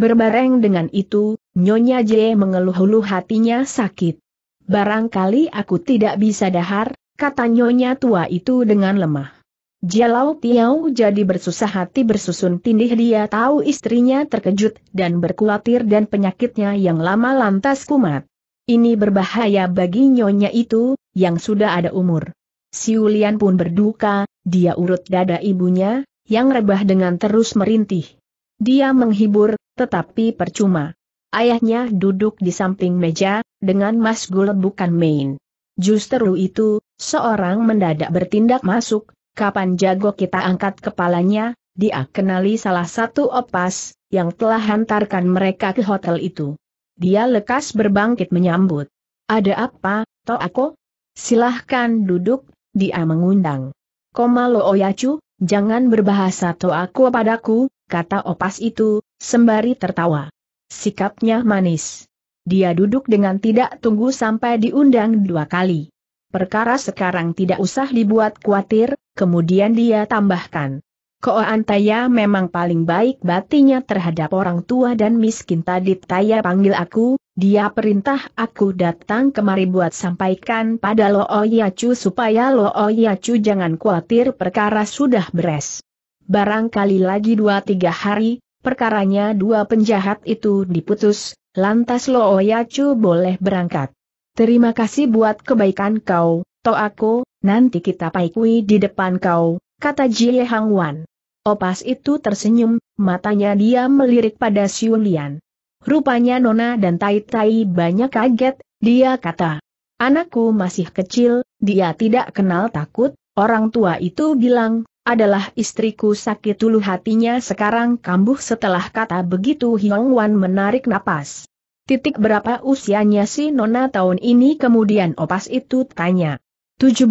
Berbareng dengan itu, Nyonya J mengeluh hulu hatinya sakit. Barangkali aku tidak bisa dahar, kata Nyonya tua itu dengan lemah. Jalau Tiau jadi bersusah hati bersusun tindih dia tahu istrinya terkejut dan berkulatir dan penyakitnya yang lama lantas kumat. Ini berbahaya bagi nyonya itu, yang sudah ada umur. Si Siulian pun berduka, dia urut dada ibunya, yang rebah dengan terus merintih. Dia menghibur, tetapi percuma. Ayahnya duduk di samping meja, dengan Mas Gul bukan main. Justru itu, seorang mendadak bertindak masuk, kapan jago kita angkat kepalanya, dia kenali salah satu opas, yang telah hantarkan mereka ke hotel itu. Dia lekas berbangkit menyambut. Ada apa, Toako? Silahkan duduk, dia mengundang. malu Oyacu, jangan berbahasa toaku padaku, kata opas itu, sembari tertawa. Sikapnya manis. Dia duduk dengan tidak tunggu sampai diundang dua kali. Perkara sekarang tidak usah dibuat khawatir, kemudian dia tambahkan. antaya memang paling baik batinya terhadap orang tua dan miskin tadi Taya panggil aku, dia perintah aku datang kemari buat sampaikan pada Lo oh Yacu supaya Lo oh Yacu jangan khawatir perkara sudah beres. Barangkali lagi dua tiga hari, perkaranya dua penjahat itu diputus, lantas Lo oh Yacu boleh berangkat. Terima kasih buat kebaikan kau, to aku, nanti kita paikui di depan kau, kata Jie Hang Wan. Opas itu tersenyum, matanya dia melirik pada Siulian. Rupanya Nona dan Tai Tai banyak kaget, dia kata. Anakku masih kecil, dia tidak kenal takut, orang tua itu bilang, adalah istriku sakit dulu hatinya sekarang kambuh setelah kata begitu Hyong Wan menarik napas. Titik berapa usianya si Nona tahun ini kemudian opas itu tanya. 17.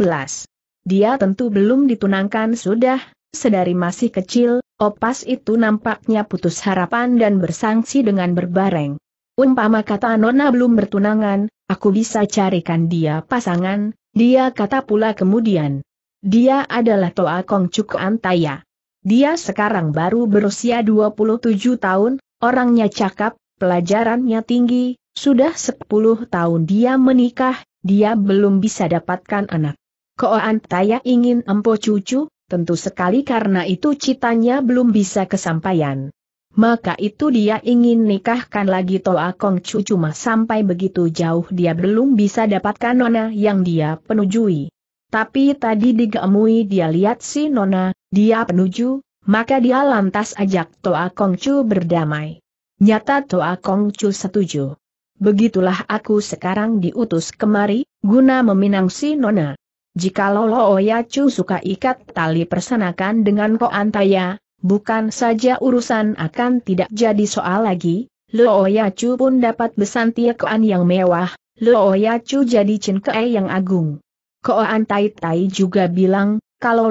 Dia tentu belum ditunangkan sudah, sedari masih kecil, Opas itu nampaknya putus harapan dan bersangsi dengan berbareng. Umpama kata Nona belum bertunangan, aku bisa carikan dia pasangan, dia kata pula kemudian. Dia adalah Toa Kong Cuk Antaya. Dia sekarang baru berusia 27 tahun, orangnya cakap, pelajarannya tinggi, sudah 10 tahun dia menikah, dia belum bisa dapatkan anak. Koan Taya ingin empo cucu, tentu sekali karena itu citanya belum bisa kesampaian. Maka itu dia ingin nikahkan lagi Toa Kong Chu cuma sampai begitu jauh dia belum bisa dapatkan nona yang dia penujui. Tapi tadi digemui dia lihat si nona, dia penuju, maka dia lantas ajak Toa Kong Chu berdamai. Nyata Toa Kong Chu setuju. Begitulah aku sekarang diutus kemari, guna meminang si nona. Jika Jikalau Chu suka ikat tali persenakan dengan Koantaya, bukan saja urusan akan tidak jadi soal lagi, Chu pun dapat besan kean yang mewah, Chu jadi cinkei yang agung. Koantai Tai juga bilang, kalau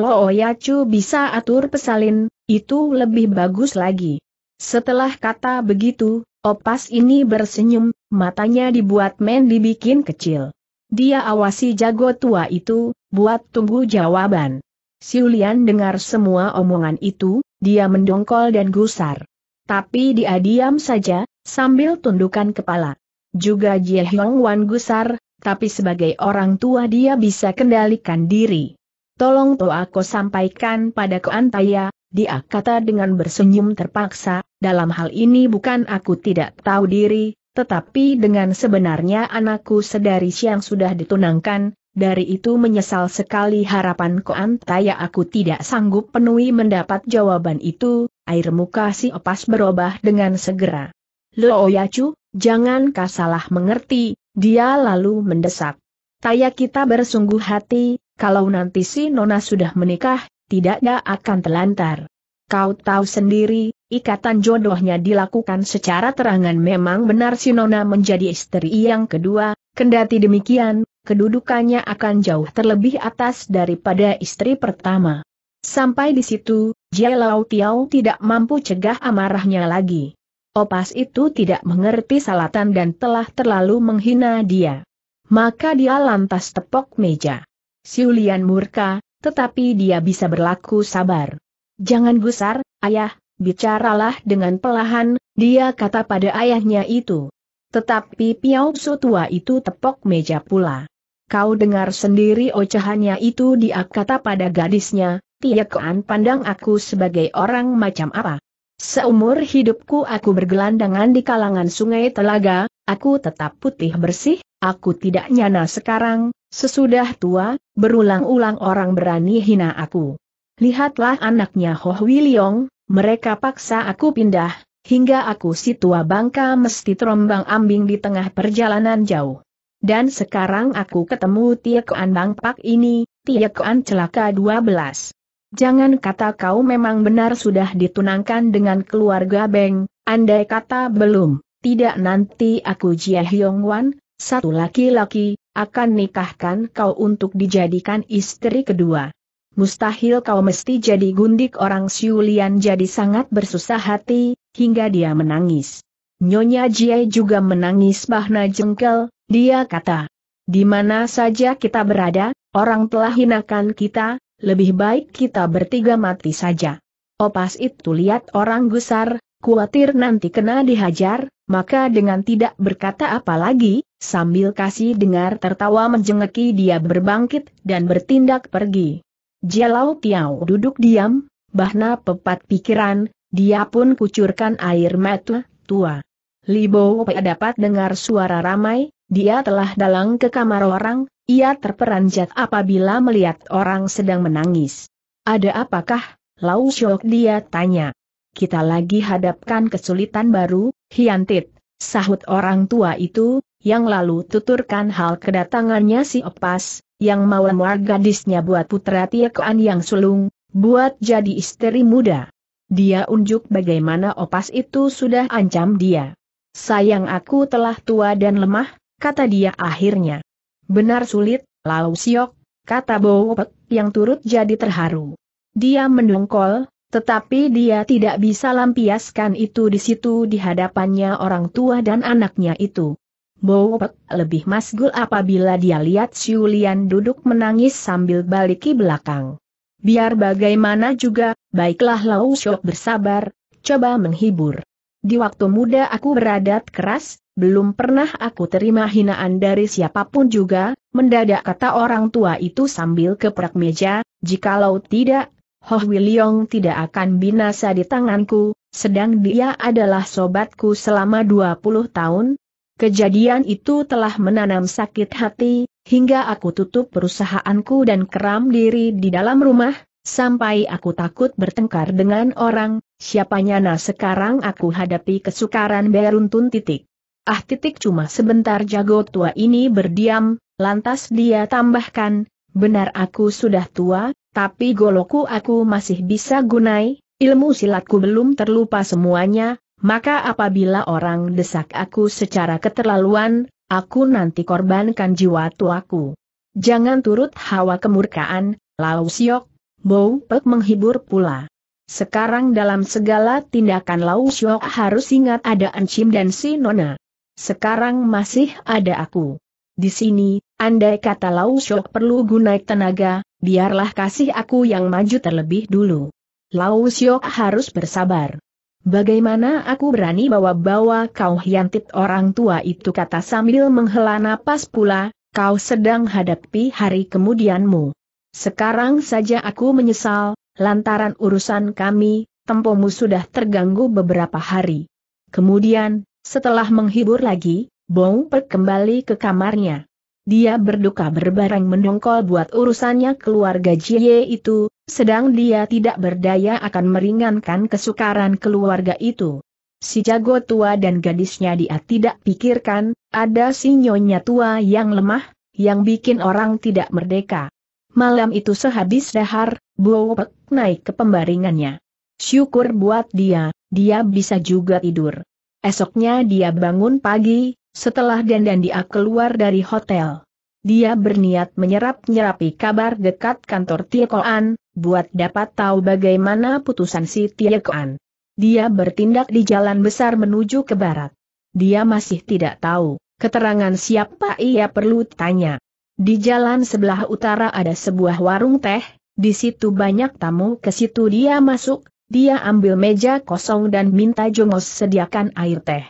Chu bisa atur pesalin, itu lebih bagus lagi. Setelah kata begitu, opas ini bersenyum, matanya dibuat men dibikin kecil. Dia awasi jago tua itu, buat tunggu jawaban. Siulian dengar semua omongan itu, dia mendongkol dan gusar. Tapi dia diam saja, sambil tundukkan kepala. Juga Jie Hyong Wan gusar, tapi sebagai orang tua dia bisa kendalikan diri. Tolong aku sampaikan pada Koantaya, dia kata dengan bersenyum terpaksa, dalam hal ini bukan aku tidak tahu diri, tetapi dengan sebenarnya anakku sedari siang sudah ditunangkan, dari itu menyesal sekali harapan Koan Taya aku tidak sanggup penuhi mendapat jawaban itu, air muka si opas berubah dengan segera. Lo Yacu, jangan kau salah mengerti, dia lalu mendesak. Taya kita bersungguh hati, kalau nanti si Nona sudah menikah, tidak akan telantar. Kau tahu sendiri, Ikatan jodohnya dilakukan secara terangan memang benar Sinona menjadi istri yang kedua, kendati demikian, kedudukannya akan jauh terlebih atas daripada istri pertama. Sampai di situ, Jelau Tiau tidak mampu cegah amarahnya lagi. Opas itu tidak mengerti salatan dan telah terlalu menghina dia. Maka dia lantas tepok meja. Siulian murka, tetapi dia bisa berlaku sabar. Jangan gusar, ayah, bicaralah dengan pelahan, dia kata pada ayahnya itu. Tetapi Piao Su tua itu tepok meja pula. Kau dengar sendiri ocehannya itu dia kata pada gadisnya, Tiakoan pandang aku sebagai orang macam apa. Seumur hidupku aku bergelandangan di kalangan sungai telaga, aku tetap putih bersih, aku tidak nyana sekarang, sesudah tua, berulang-ulang orang berani hina aku. Lihatlah anaknya Ho Wiliong, mereka paksa aku pindah, hingga aku si tua bangka mesti terombang ambing di tengah perjalanan jauh. Dan sekarang aku ketemu Tiekuan Bang Pak ini, Tiekuan celaka 12. Jangan kata kau memang benar sudah ditunangkan dengan keluarga Beng, andai kata belum, tidak nanti aku Jia Hyong Wan, satu laki-laki, akan nikahkan kau untuk dijadikan istri kedua mustahil kau mesti jadi gundik orang Siulian jadi sangat bersusah hati, hingga dia menangis. Nyonya Jie juga menangis bahna jengkel, dia kata. Di mana saja kita berada, orang telah hinakan kita, lebih baik kita bertiga mati saja. Opas itu lihat orang gusar, khawatir nanti kena dihajar, maka dengan tidak berkata apa lagi, sambil kasih dengar tertawa menjengeki dia berbangkit dan bertindak pergi. Jalau Tiau duduk diam, bahna pepat pikiran, dia pun kucurkan air mata, tua. Libo Bowe dapat dengar suara ramai, dia telah dalang ke kamar orang, ia terperanjat apabila melihat orang sedang menangis. Ada apakah, Lau Shok dia tanya. Kita lagi hadapkan kesulitan baru, Hiantit, sahut orang tua itu, yang lalu tuturkan hal kedatangannya si Opas, yang mau muar gadisnya buat putra Tiekoan yang sulung, buat jadi istri muda. Dia unjuk bagaimana Opas itu sudah ancam dia. Sayang aku telah tua dan lemah, kata dia akhirnya. Benar sulit, Lau Siok, kata Bowopek yang turut jadi terharu. Dia mendongkol, tetapi dia tidak bisa lampiaskan itu di situ di hadapannya orang tua dan anaknya itu. Bowopek lebih masgul apabila dia lihat Siulian duduk menangis sambil balik ke belakang. Biar bagaimana juga, baiklah Lau Shok bersabar, coba menghibur. Di waktu muda aku beradat keras, belum pernah aku terima hinaan dari siapapun juga, mendadak kata orang tua itu sambil keprak meja, jikalau tidak, Hoh Wiliong tidak akan binasa di tanganku, sedang dia adalah sobatku selama 20 tahun, Kejadian itu telah menanam sakit hati, hingga aku tutup perusahaanku dan keram diri di dalam rumah, sampai aku takut bertengkar dengan orang, siapanya nah sekarang aku hadapi kesukaran beruntun titik. Ah titik cuma sebentar jago tua ini berdiam, lantas dia tambahkan, benar aku sudah tua, tapi goloku aku masih bisa gunai, ilmu silatku belum terlupa semuanya, maka apabila orang desak aku secara keterlaluan, aku nanti korbankan jiwa tuaku. Jangan turut hawa kemurkaan, Lao Siok, Bou Pek menghibur pula. Sekarang dalam segala tindakan Lao Siok harus ingat ada Ancim dan si Nona. Sekarang masih ada aku. Di sini, andai kata Lao Siok perlu gunai tenaga, biarlah kasih aku yang maju terlebih dulu. Lao Siok harus bersabar. Bagaimana aku berani bawa-bawa kau hiantit orang tua itu kata sambil menghela napas pula, kau sedang hadapi hari kemudianmu. Sekarang saja aku menyesal, lantaran urusan kami, tempomu sudah terganggu beberapa hari. Kemudian, setelah menghibur lagi, Bong Pek kembali ke kamarnya dia berduka berbareng mendongkol buat urusannya keluarga Jie itu, sedang dia tidak berdaya akan meringankan kesukaran keluarga itu. Si jago tua dan gadisnya dia tidak pikirkan, ada si nyonya tua yang lemah, yang bikin orang tidak merdeka. Malam itu sehabis dahar, Bowopek naik ke pembaringannya. Syukur buat dia, dia bisa juga tidur. Esoknya dia bangun pagi, setelah Dandan dia keluar dari hotel. Dia berniat menyerap-nyerapi kabar dekat kantor Tiekoan, buat dapat tahu bagaimana putusan si Tiekoan. Dia bertindak di jalan besar menuju ke barat. Dia masih tidak tahu, keterangan siapa ia perlu tanya. Di jalan sebelah utara ada sebuah warung teh, di situ banyak tamu ke situ dia masuk, dia ambil meja kosong dan minta Jongos sediakan air teh.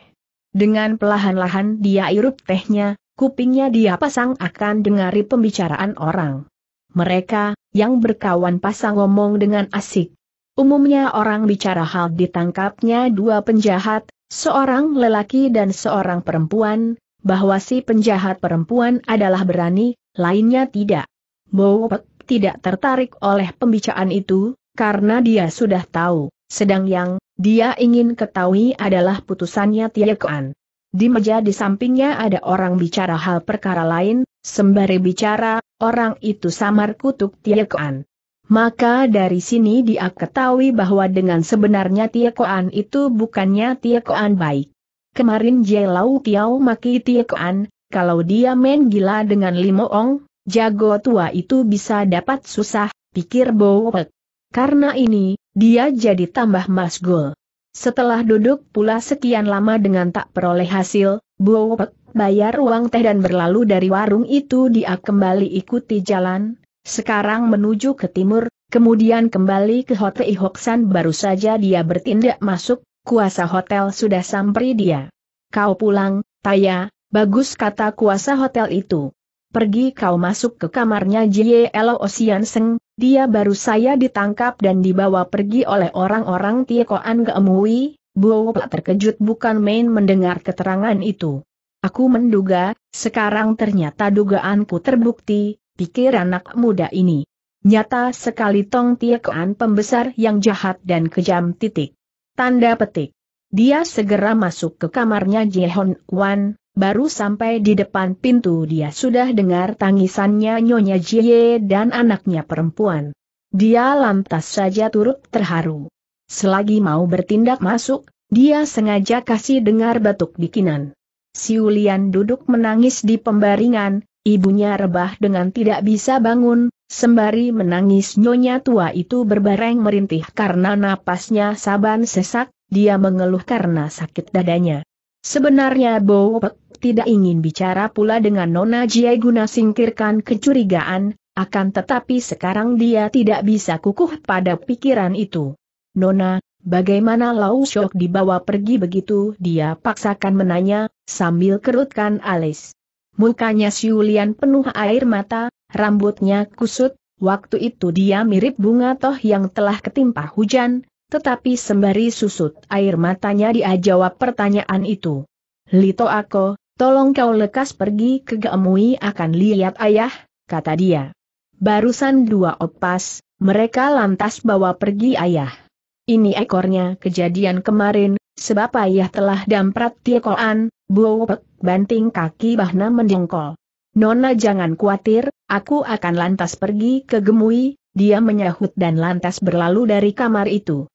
Dengan pelahan-lahan dia irup tehnya, kupingnya dia pasang akan dengari pembicaraan orang. Mereka, yang berkawan pasang ngomong dengan asik. Umumnya orang bicara hal ditangkapnya dua penjahat, seorang lelaki dan seorang perempuan, bahwa si penjahat perempuan adalah berani, lainnya tidak. Bowek tidak tertarik oleh pembicaraan itu, karena dia sudah tahu. Sedang yang dia ingin ketahui adalah putusannya Tiakoan. Di meja di sampingnya ada orang bicara hal perkara lain, sembari bicara, orang itu samar kutuk Tiakoan. Maka dari sini dia ketahui bahwa dengan sebenarnya Tiekoan itu bukannya Tiekoan baik. Kemarin Jelau Tiau maki Tiekoan, kalau dia main gila dengan Limo jago tua itu bisa dapat susah, pikir Bowek. Karena ini, dia jadi tambah masgul. Setelah duduk pula sekian lama dengan tak peroleh hasil, Buopek bayar uang teh dan berlalu dari warung itu dia kembali ikuti jalan, sekarang menuju ke timur, kemudian kembali ke Hotel Ihoksan baru saja dia bertindak masuk, kuasa hotel sudah samperi dia. Kau pulang, Taya, bagus kata kuasa hotel itu. Pergi kau masuk ke kamarnya Jielo Osian Seng, dia baru saya ditangkap dan dibawa pergi oleh orang-orang Tiekoan Keemui, Bowo terkejut bukan main mendengar keterangan itu. Aku menduga, sekarang ternyata dugaanku terbukti, pikir anak muda ini. Nyata sekali Tong Tiekoan pembesar yang jahat dan kejam titik. Tanda petik. Dia segera masuk ke kamarnya Jehon Wan, Baru sampai di depan pintu dia sudah dengar tangisannya Nyonya Jie dan anaknya perempuan. Dia lantas saja turut terharu. Selagi mau bertindak masuk, dia sengaja kasih dengar batuk bikinan. Si Siulian duduk menangis di pembaringan, ibunya rebah dengan tidak bisa bangun, sembari menangis Nyonya tua itu berbareng merintih karena napasnya saban sesak, dia mengeluh karena sakit dadanya. Sebenarnya Bo Pek tidak ingin bicara pula dengan Nona Jiai guna singkirkan kecurigaan, akan tetapi sekarang dia tidak bisa kukuh pada pikiran itu. Nona, bagaimana Lau Shok dibawa pergi begitu? Dia paksakan menanya, sambil kerutkan alis. Mukanya Siulian penuh air mata, rambutnya kusut, waktu itu dia mirip bunga toh yang telah ketimpa hujan, tetapi sembari susut air matanya dia jawab pertanyaan itu. Lito Ako, tolong kau lekas pergi ke gemui akan lihat ayah, kata dia. Barusan dua opas, mereka lantas bawa pergi ayah. Ini ekornya kejadian kemarin, sebab ayah telah damprat tiekoan, buwepek, banting kaki bahna mendengkol. Nona jangan khawatir, aku akan lantas pergi ke Gemui, dia menyahut dan lantas berlalu dari kamar itu.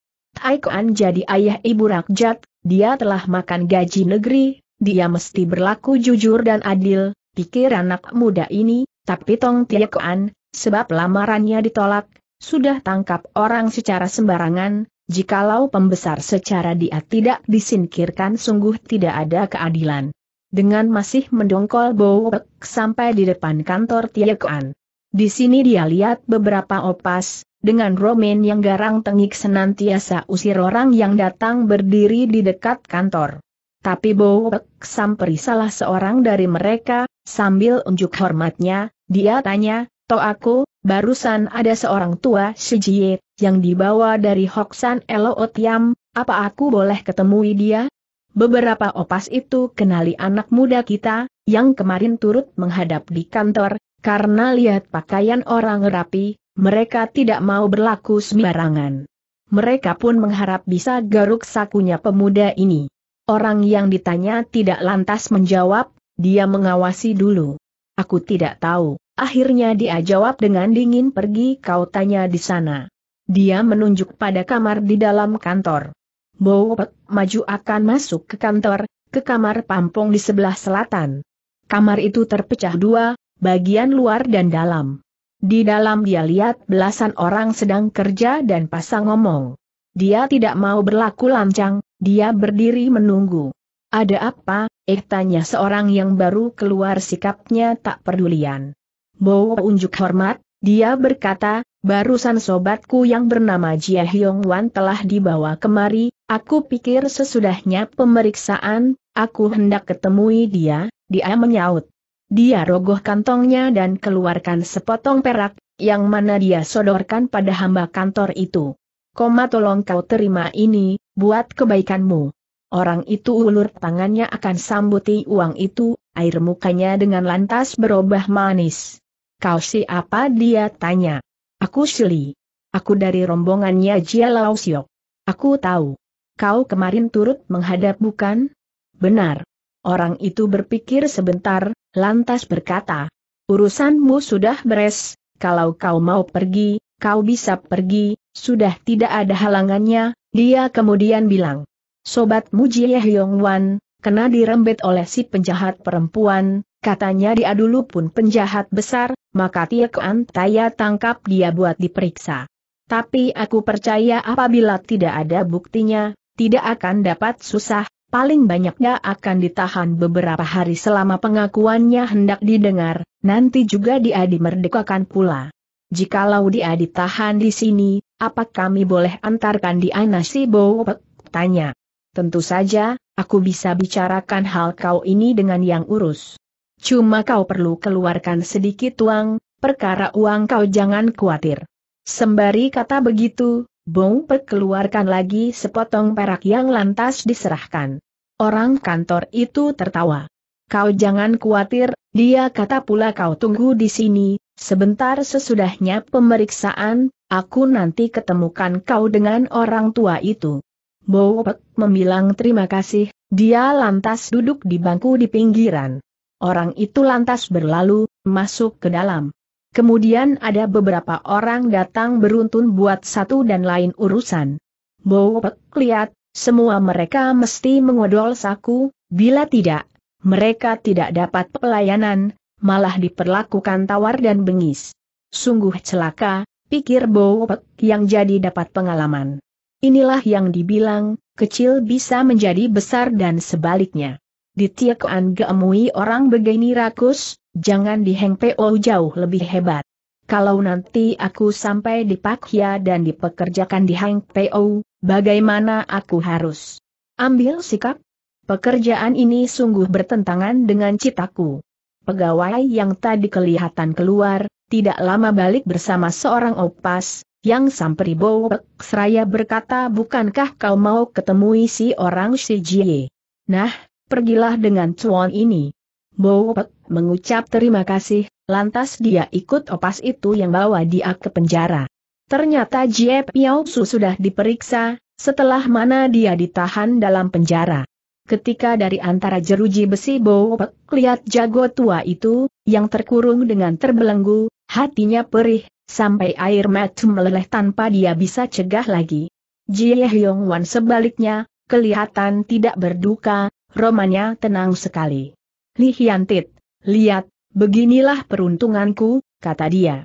Aikoan jadi ayah ibu rakyat, dia telah makan gaji negeri, dia mesti berlaku jujur dan adil, pikir anak muda ini, tapi Tong Tiekuan, sebab lamarannya ditolak, sudah tangkap orang secara sembarangan, jikalau pembesar secara dia tidak disingkirkan sungguh tidak ada keadilan. Dengan masih mendongkol Bowek sampai di depan kantor Tiekuan. Di sini dia lihat beberapa opas, dengan romen yang garang tengik senantiasa usir orang yang datang berdiri di dekat kantor. Tapi Bowek samperi salah seorang dari mereka, sambil unjuk hormatnya, dia tanya, To aku, barusan ada seorang tua Shijie, yang dibawa dari Hoksan Elo Otiam, apa aku boleh ketemui dia? Beberapa opas itu kenali anak muda kita, yang kemarin turut menghadap di kantor, karena lihat pakaian orang rapi, mereka tidak mau berlaku sembarangan. Mereka pun mengharap bisa garuk sakunya pemuda ini. Orang yang ditanya tidak lantas menjawab, dia mengawasi dulu. Aku tidak tahu, akhirnya dia jawab dengan dingin pergi kau tanya di sana. Dia menunjuk pada kamar di dalam kantor. Bowek maju akan masuk ke kantor, ke kamar pampung di sebelah selatan. Kamar itu terpecah dua, bagian luar dan dalam. Di dalam dia lihat belasan orang sedang kerja dan pasang ngomong. Dia tidak mau berlaku lancang, dia berdiri menunggu. Ada apa, eh tanya seorang yang baru keluar sikapnya tak pedulian. Bowo unjuk hormat, dia berkata, barusan sobatku yang bernama Jia Hyong Wan telah dibawa kemari, aku pikir sesudahnya pemeriksaan, aku hendak ketemui dia, dia menyaut. Dia rogoh kantongnya dan keluarkan sepotong perak, yang mana dia sodorkan pada hamba kantor itu. Koma tolong kau terima ini, buat kebaikanmu. Orang itu ulur tangannya akan sambuti uang itu, air mukanya dengan lantas berubah manis. Kau siapa dia tanya. Aku Sili. Aku dari rombongannya Jia Lao Siok. Aku tahu. Kau kemarin turut menghadap bukan? Benar. Orang itu berpikir sebentar, lantas berkata, Urusanmu sudah beres, kalau kau mau pergi, kau bisa pergi, sudah tidak ada halangannya, dia kemudian bilang. Sobat Mujiyeh Yong Wan, kena dirembet oleh si penjahat perempuan, katanya dia dulu pun penjahat besar, maka Tiek Taya tangkap dia buat diperiksa. Tapi aku percaya apabila tidak ada buktinya, tidak akan dapat susah, paling banyaknya akan ditahan beberapa hari selama pengakuannya hendak didengar, nanti juga dia dimerdekakan pula. Jikalau dia ditahan di sini, apa kami boleh antarkan di dia Nasibo? Tanya. Tentu saja, aku bisa bicarakan hal kau ini dengan yang urus. Cuma kau perlu keluarkan sedikit uang, perkara uang kau jangan khawatir. Sembari kata begitu, Bong Pek keluarkan lagi sepotong perak yang lantas diserahkan. Orang kantor itu tertawa. Kau jangan khawatir, dia kata pula kau tunggu di sini, sebentar sesudahnya pemeriksaan, aku nanti ketemukan kau dengan orang tua itu. Bong Pek membilang terima kasih, dia lantas duduk di bangku di pinggiran. Orang itu lantas berlalu, masuk ke dalam. Kemudian ada beberapa orang datang beruntun buat satu dan lain urusan. Bowopek lihat, semua mereka mesti mengodol saku, bila tidak, mereka tidak dapat pelayanan, malah diperlakukan tawar dan bengis. Sungguh celaka, pikir Bowopek yang jadi dapat pengalaman. Inilah yang dibilang, kecil bisa menjadi besar dan sebaliknya. Di Tiekuan Gemui orang begini rakus, jangan di Heng Po jauh lebih hebat. Kalau nanti aku sampai di Pakia dan dipekerjakan di Heng Po, bagaimana aku harus ambil sikap? Pekerjaan ini sungguh bertentangan dengan citaku. Pegawai yang tadi kelihatan keluar, tidak lama balik bersama seorang opas, yang sampai bowek seraya berkata bukankah kau mau ketemui si orang si Jie? Nah, pergilah dengan cuan ini. Bowopet mengucap terima kasih, lantas dia ikut opas itu yang bawa dia ke penjara. Ternyata Jie Piao Su sudah diperiksa, setelah mana dia ditahan dalam penjara. Ketika dari antara jeruji besi Bowopet lihat jago tua itu, yang terkurung dengan terbelenggu, hatinya perih, sampai air mata meleleh tanpa dia bisa cegah lagi. Jie Hyong Wan sebaliknya, kelihatan tidak berduka, romanya tenang sekali. Li Hiantit, lihat, beginilah peruntunganku, kata dia.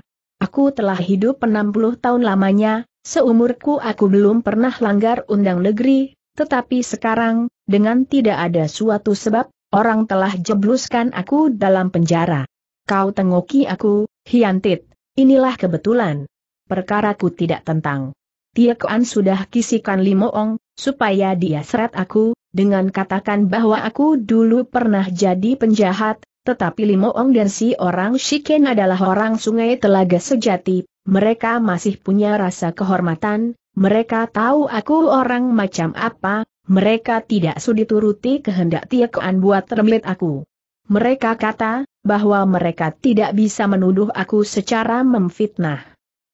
Aku telah hidup 60 tahun lamanya, seumurku aku belum pernah langgar undang negeri, tetapi sekarang, dengan tidak ada suatu sebab, orang telah jebluskan aku dalam penjara. Kau tengoki aku, Hiantit, inilah kebetulan. Perkaraku tidak tentang. Tiekuan sudah kisikan Limoong, supaya dia seret aku, dengan katakan bahwa aku dulu pernah jadi penjahat, tetapi Ong dan si orang Shiken adalah orang sungai telaga sejati, mereka masih punya rasa kehormatan, mereka tahu aku orang macam apa, mereka tidak sudi turuti kehendak tiakuan buat remit aku. Mereka kata, bahwa mereka tidak bisa menuduh aku secara memfitnah.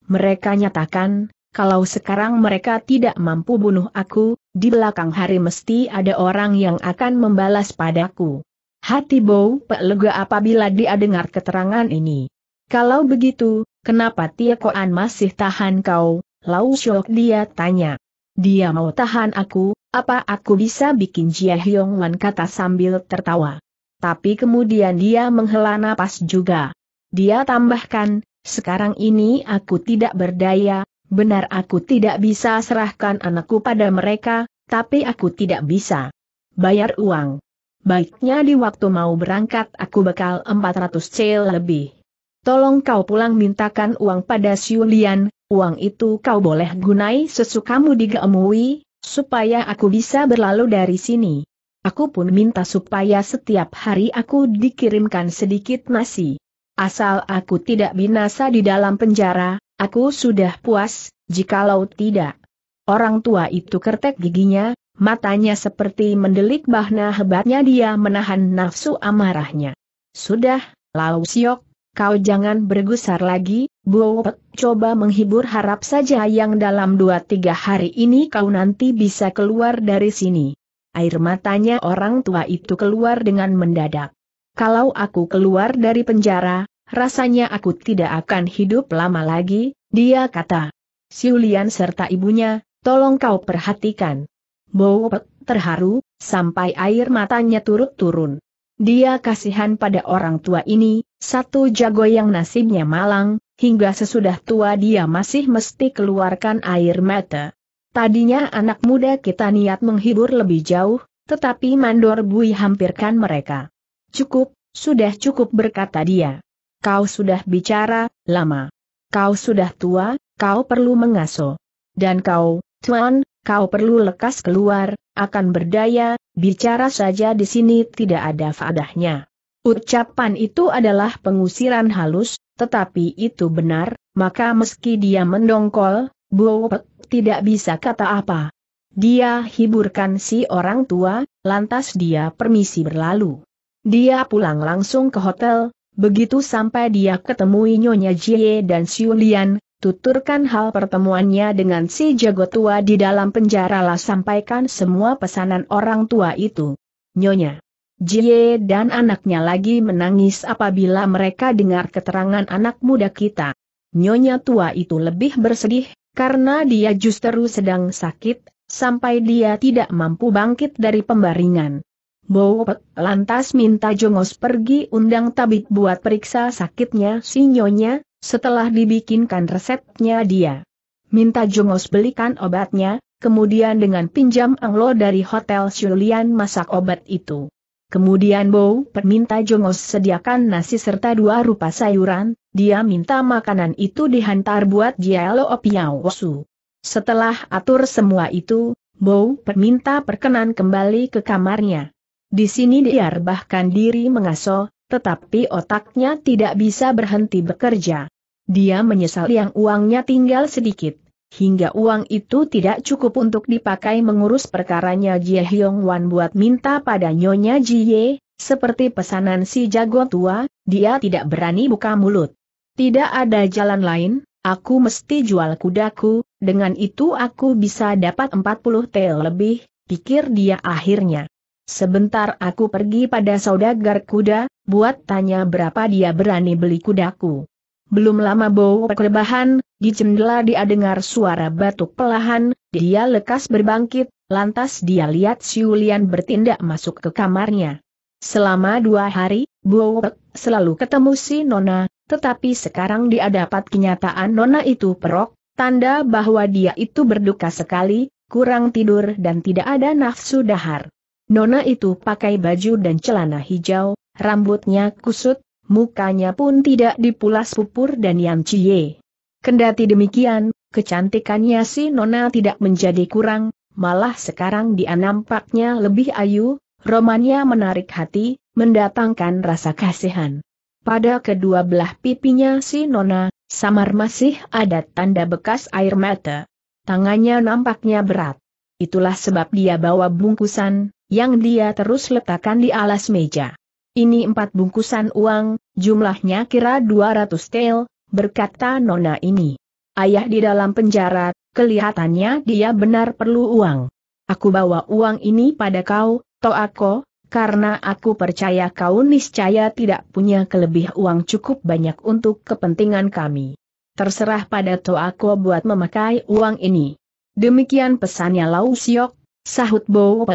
Mereka nyatakan, kalau sekarang mereka tidak mampu bunuh aku, di belakang hari mesti ada orang yang akan membalas padaku. Hati Bow Pek lega apabila dia dengar keterangan ini. Kalau begitu, kenapa Tia Koan masih tahan kau? Lau Shok dia tanya. Dia mau tahan aku, apa aku bisa bikin Jia Hyong Wan kata sambil tertawa. Tapi kemudian dia menghela napas juga. Dia tambahkan, sekarang ini aku tidak berdaya, Benar aku tidak bisa serahkan anakku pada mereka, tapi aku tidak bisa bayar uang. Baiknya di waktu mau berangkat aku bekal 400 cel lebih. Tolong kau pulang mintakan uang pada Siulian, uang itu kau boleh gunai sesukamu digemui, supaya aku bisa berlalu dari sini. Aku pun minta supaya setiap hari aku dikirimkan sedikit nasi. Asal aku tidak binasa di dalam penjara, Aku sudah puas, jikalau tidak. Orang tua itu kertek giginya, matanya seperti mendelik bahna hebatnya dia menahan nafsu amarahnya. Sudah, Lau Siok, kau jangan bergusar lagi, Buopek coba menghibur harap saja yang dalam dua tiga hari ini kau nanti bisa keluar dari sini. Air matanya orang tua itu keluar dengan mendadak. Kalau aku keluar dari penjara, Rasanya aku tidak akan hidup lama lagi, dia kata. Siulian serta ibunya, tolong kau perhatikan. Bowopek terharu, sampai air matanya turut turun. Dia kasihan pada orang tua ini, satu jago yang nasibnya malang, hingga sesudah tua dia masih mesti keluarkan air mata. Tadinya anak muda kita niat menghibur lebih jauh, tetapi Mandor Bui hampirkan mereka. Cukup, sudah cukup berkata dia. Kau sudah bicara, lama. Kau sudah tua, kau perlu mengaso. Dan kau, Tuan, kau perlu lekas keluar, akan berdaya, bicara saja di sini tidak ada faedahnya. Ucapan itu adalah pengusiran halus, tetapi itu benar, maka meski dia mendongkol, Buopek tidak bisa kata apa. Dia hiburkan si orang tua, lantas dia permisi berlalu. Dia pulang langsung ke hotel, Begitu sampai dia ketemui Nyonya Jie dan Siulian, tuturkan hal pertemuannya dengan si jago tua di dalam penjara lah sampaikan semua pesanan orang tua itu. Nyonya Jie dan anaknya lagi menangis apabila mereka dengar keterangan anak muda kita. Nyonya tua itu lebih bersedih, karena dia justru sedang sakit, sampai dia tidak mampu bangkit dari pembaringan. Bowet lantas minta Jongos pergi undang tabib buat periksa sakitnya si nyonya, setelah dibikinkan resepnya dia. Minta Jongos belikan obatnya, kemudian dengan pinjam anglo dari Hotel Julian masak obat itu. Kemudian Bow perminta Jongos sediakan nasi serta dua rupa sayuran, dia minta makanan itu dihantar buat Jiao Opiawosu. Setelah atur semua itu, Bow perminta perkenan kembali ke kamarnya. Di sini dia bahkan diri mengaso, tetapi otaknya tidak bisa berhenti bekerja. Dia menyesal yang uangnya tinggal sedikit, hingga uang itu tidak cukup untuk dipakai mengurus perkaranya Jie Hyong Wan buat minta pada Nyonya Jie, seperti pesanan si jago tua, dia tidak berani buka mulut. Tidak ada jalan lain, aku mesti jual kudaku, dengan itu aku bisa dapat 40 tel lebih, pikir dia akhirnya. Sebentar aku pergi pada saudagar kuda, buat tanya berapa dia berani beli kudaku. Belum lama bau perkelebahan, di jendela dia dengar suara batuk pelahan, dia lekas berbangkit, lantas dia lihat Siulian bertindak masuk ke kamarnya. Selama dua hari, Bowek selalu ketemu si Nona, tetapi sekarang dia dapat kenyataan Nona itu perok, tanda bahwa dia itu berduka sekali, kurang tidur dan tidak ada nafsu dahar. Nona itu pakai baju dan celana hijau, rambutnya kusut, mukanya pun tidak dipulas pupur dan yang cie. Kendati demikian, kecantikannya si Nona tidak menjadi kurang, malah sekarang dia nampaknya lebih ayu, romannya menarik hati, mendatangkan rasa kasihan. Pada kedua belah pipinya si Nona, samar masih ada tanda bekas air mata. Tangannya nampaknya berat. Itulah sebab dia bawa bungkusan, yang dia terus letakkan di alas meja. Ini empat bungkusan uang, jumlahnya kira 200 tel, berkata Nona ini. Ayah di dalam penjara, kelihatannya dia benar perlu uang. Aku bawa uang ini pada kau, Toako, karena aku percaya kau niscaya tidak punya kelebih uang cukup banyak untuk kepentingan kami. Terserah pada Toako buat memakai uang ini. Demikian pesannya Lau Siok, sahut Bo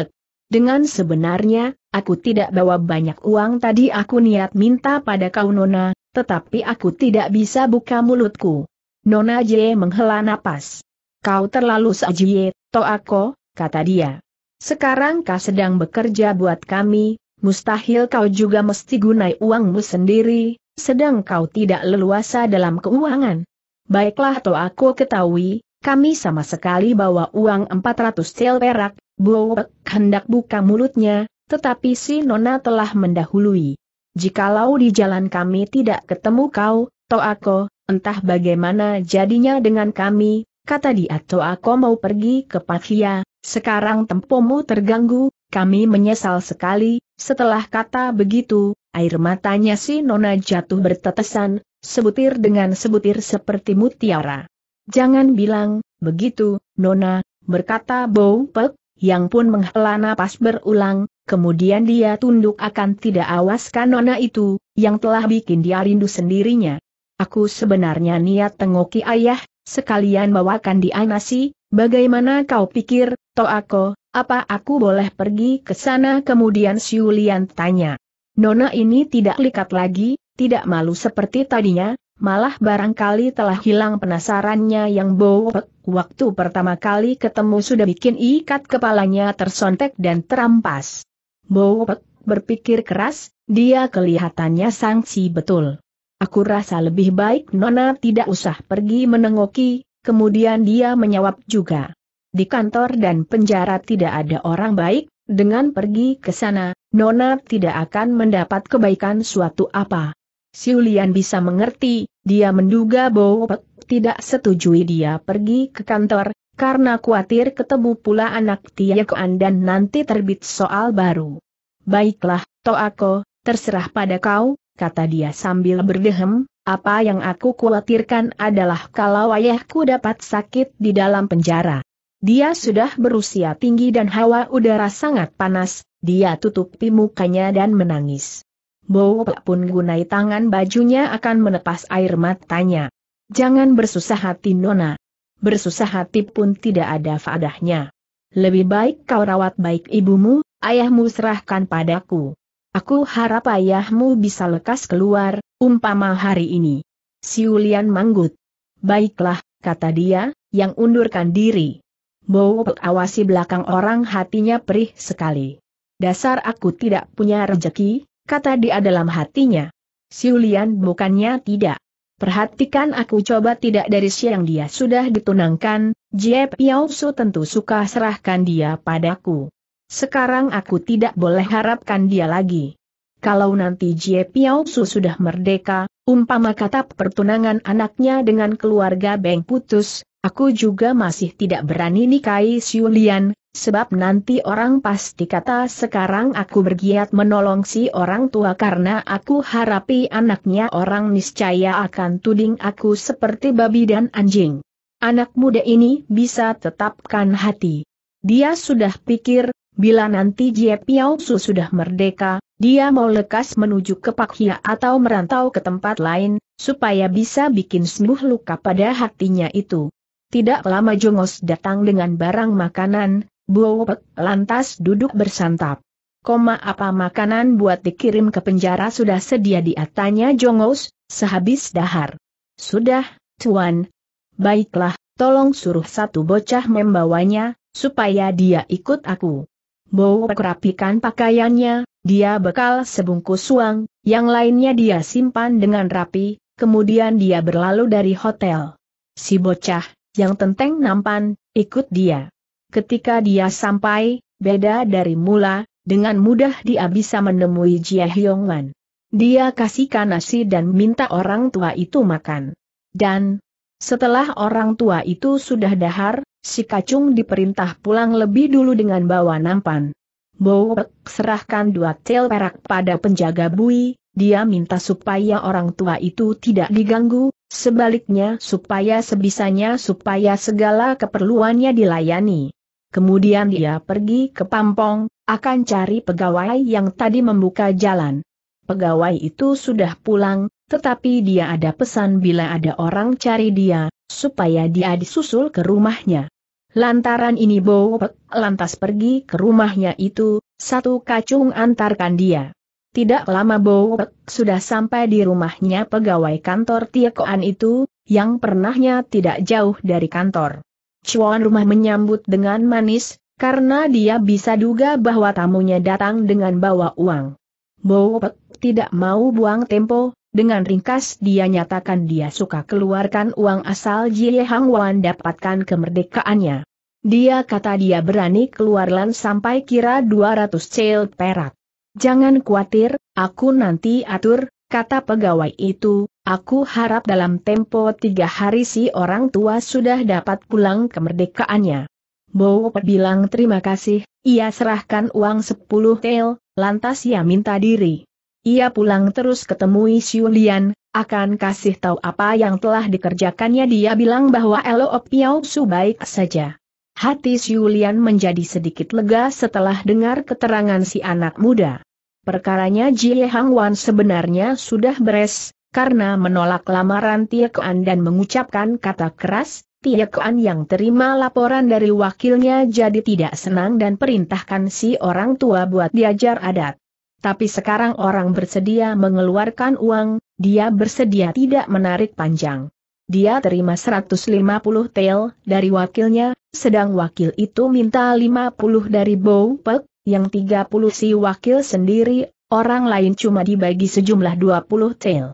dengan sebenarnya, aku tidak bawa banyak uang tadi aku niat minta pada kau Nona, tetapi aku tidak bisa buka mulutku. Nona J menghela napas. Kau terlalu sajie, to aku, kata dia. Sekarang kau sedang bekerja buat kami, mustahil kau juga mesti gunai uangmu sendiri, sedang kau tidak leluasa dalam keuangan. Baiklah to aku ketahui, kami sama sekali bawa uang 400 sel perak, Blowek hendak buka mulutnya, tetapi si Nona telah mendahului. Jikalau di jalan kami tidak ketemu kau, Toako, entah bagaimana jadinya dengan kami, kata dia Toako mau pergi ke Pakia, sekarang tempomu terganggu, kami menyesal sekali, setelah kata begitu, air matanya si Nona jatuh bertetesan, sebutir dengan sebutir seperti mutiara. Jangan bilang, begitu, Nona, berkata Bowpek, yang pun menghela napas berulang, kemudian dia tunduk akan tidak awaskan nona itu, yang telah bikin dia rindu sendirinya. Aku sebenarnya niat tengoki ayah, sekalian bawakan dia nasi, bagaimana kau pikir, aku, apa aku boleh pergi ke sana kemudian Siulian tanya. Nona ini tidak likat lagi, tidak malu seperti tadinya, malah barangkali telah hilang penasarannya yang bowek. Waktu pertama kali ketemu sudah bikin ikat kepalanya tersontek dan terampas. Bowek berpikir keras, dia kelihatannya sangsi betul. Aku rasa lebih baik Nona tidak usah pergi menengoki, kemudian dia menyawab juga. Di kantor dan penjara tidak ada orang baik, dengan pergi ke sana, Nona tidak akan mendapat kebaikan suatu apa. Siulian bisa mengerti, dia menduga bahwa tidak setujui dia pergi ke kantor, karena khawatir ketemu pula anak Tiakoan dan nanti terbit soal baru. Baiklah, Toako, terserah pada kau, kata dia sambil berdehem, apa yang aku khawatirkan adalah kalau ayahku dapat sakit di dalam penjara. Dia sudah berusia tinggi dan hawa udara sangat panas, dia tutupi mukanya dan menangis pak pun gunai tangan bajunya akan menepas air matanya. Jangan bersusah hati Nona. Bersusah hati pun tidak ada faedahnya. Lebih baik kau rawat baik ibumu, ayahmu serahkan padaku. Aku harap ayahmu bisa lekas keluar, umpama hari ini. Siulian manggut. Baiklah, kata dia, yang undurkan diri. Bo awasi belakang orang hatinya perih sekali. Dasar aku tidak punya rejeki, kata dia dalam hatinya. Siulian bukannya tidak. Perhatikan aku coba tidak dari siang dia sudah ditunangkan, Jie Piaosu tentu suka serahkan dia padaku. Sekarang aku tidak boleh harapkan dia lagi. Kalau nanti Jie Piaosu sudah merdeka, umpama kata pertunangan anaknya dengan keluarga Beng putus, aku juga masih tidak berani nikahi Siulian, Sebab nanti orang pasti kata sekarang aku bergiat menolong si orang tua karena aku harapi anaknya orang niscaya akan tuding aku seperti babi dan anjing. Anak muda ini bisa tetapkan hati. Dia sudah pikir, bila nanti Jie Piao sudah merdeka, dia mau lekas menuju ke Pakhia atau merantau ke tempat lain, supaya bisa bikin sembuh luka pada hatinya itu. Tidak lama Jongos datang dengan barang makanan, Buopek lantas duduk bersantap. Koma apa makanan buat dikirim ke penjara sudah sedia diatanya Jongos, sehabis dahar. Sudah, Tuan. Baiklah, tolong suruh satu bocah membawanya, supaya dia ikut aku. Bau rapikan pakaiannya, dia bekal sebungkus uang, yang lainnya dia simpan dengan rapi, kemudian dia berlalu dari hotel. Si bocah, yang tenteng nampan, ikut dia. Ketika dia sampai, beda dari mula, dengan mudah dia bisa menemui Jia Hyongwan. Dia kasihkan nasi dan minta orang tua itu makan. Dan, setelah orang tua itu sudah dahar, si kacung diperintah pulang lebih dulu dengan bawa nampan. Bowek serahkan dua tel perak pada penjaga bui, dia minta supaya orang tua itu tidak diganggu, sebaliknya supaya sebisanya supaya segala keperluannya dilayani. Kemudian dia pergi ke Pampong, akan cari pegawai yang tadi membuka jalan. Pegawai itu sudah pulang, tetapi dia ada pesan bila ada orang cari dia, supaya dia disusul ke rumahnya. Lantaran ini Bowek lantas pergi ke rumahnya itu, satu kacung antarkan dia. Tidak lama Bowek sudah sampai di rumahnya pegawai kantor Tiekoan itu, yang pernahnya tidak jauh dari kantor. Cuan rumah menyambut dengan manis, karena dia bisa duga bahwa tamunya datang dengan bawa uang. Bowopek tidak mau buang tempo, dengan ringkas dia nyatakan dia suka keluarkan uang asal Jie Hang Wan dapatkan kemerdekaannya. Dia kata dia berani keluarlan sampai kira 200 cel perak. Jangan khawatir, aku nanti atur, kata pegawai itu, Aku harap dalam tempo tiga hari si orang tua sudah dapat pulang kemerdekaannya. Bowo bilang terima kasih, ia serahkan uang sepuluh tel, lantas ia minta diri. Ia pulang terus ketemui Siulian, akan kasih tahu apa yang telah dikerjakannya dia bilang bahwa Elo Piao Su baik saja. Hati Siulian menjadi sedikit lega setelah dengar keterangan si anak muda. Perkaranya Jie Hang Wan sebenarnya sudah beres, karena menolak lamaran Tiekoan dan mengucapkan kata keras, Tiekoan yang terima laporan dari wakilnya jadi tidak senang dan perintahkan si orang tua buat diajar adat. Tapi sekarang orang bersedia mengeluarkan uang, dia bersedia tidak menarik panjang. Dia terima 150 tel dari wakilnya, sedang wakil itu minta 50 dari Pek, yang 30 si wakil sendiri, orang lain cuma dibagi sejumlah 20 tel.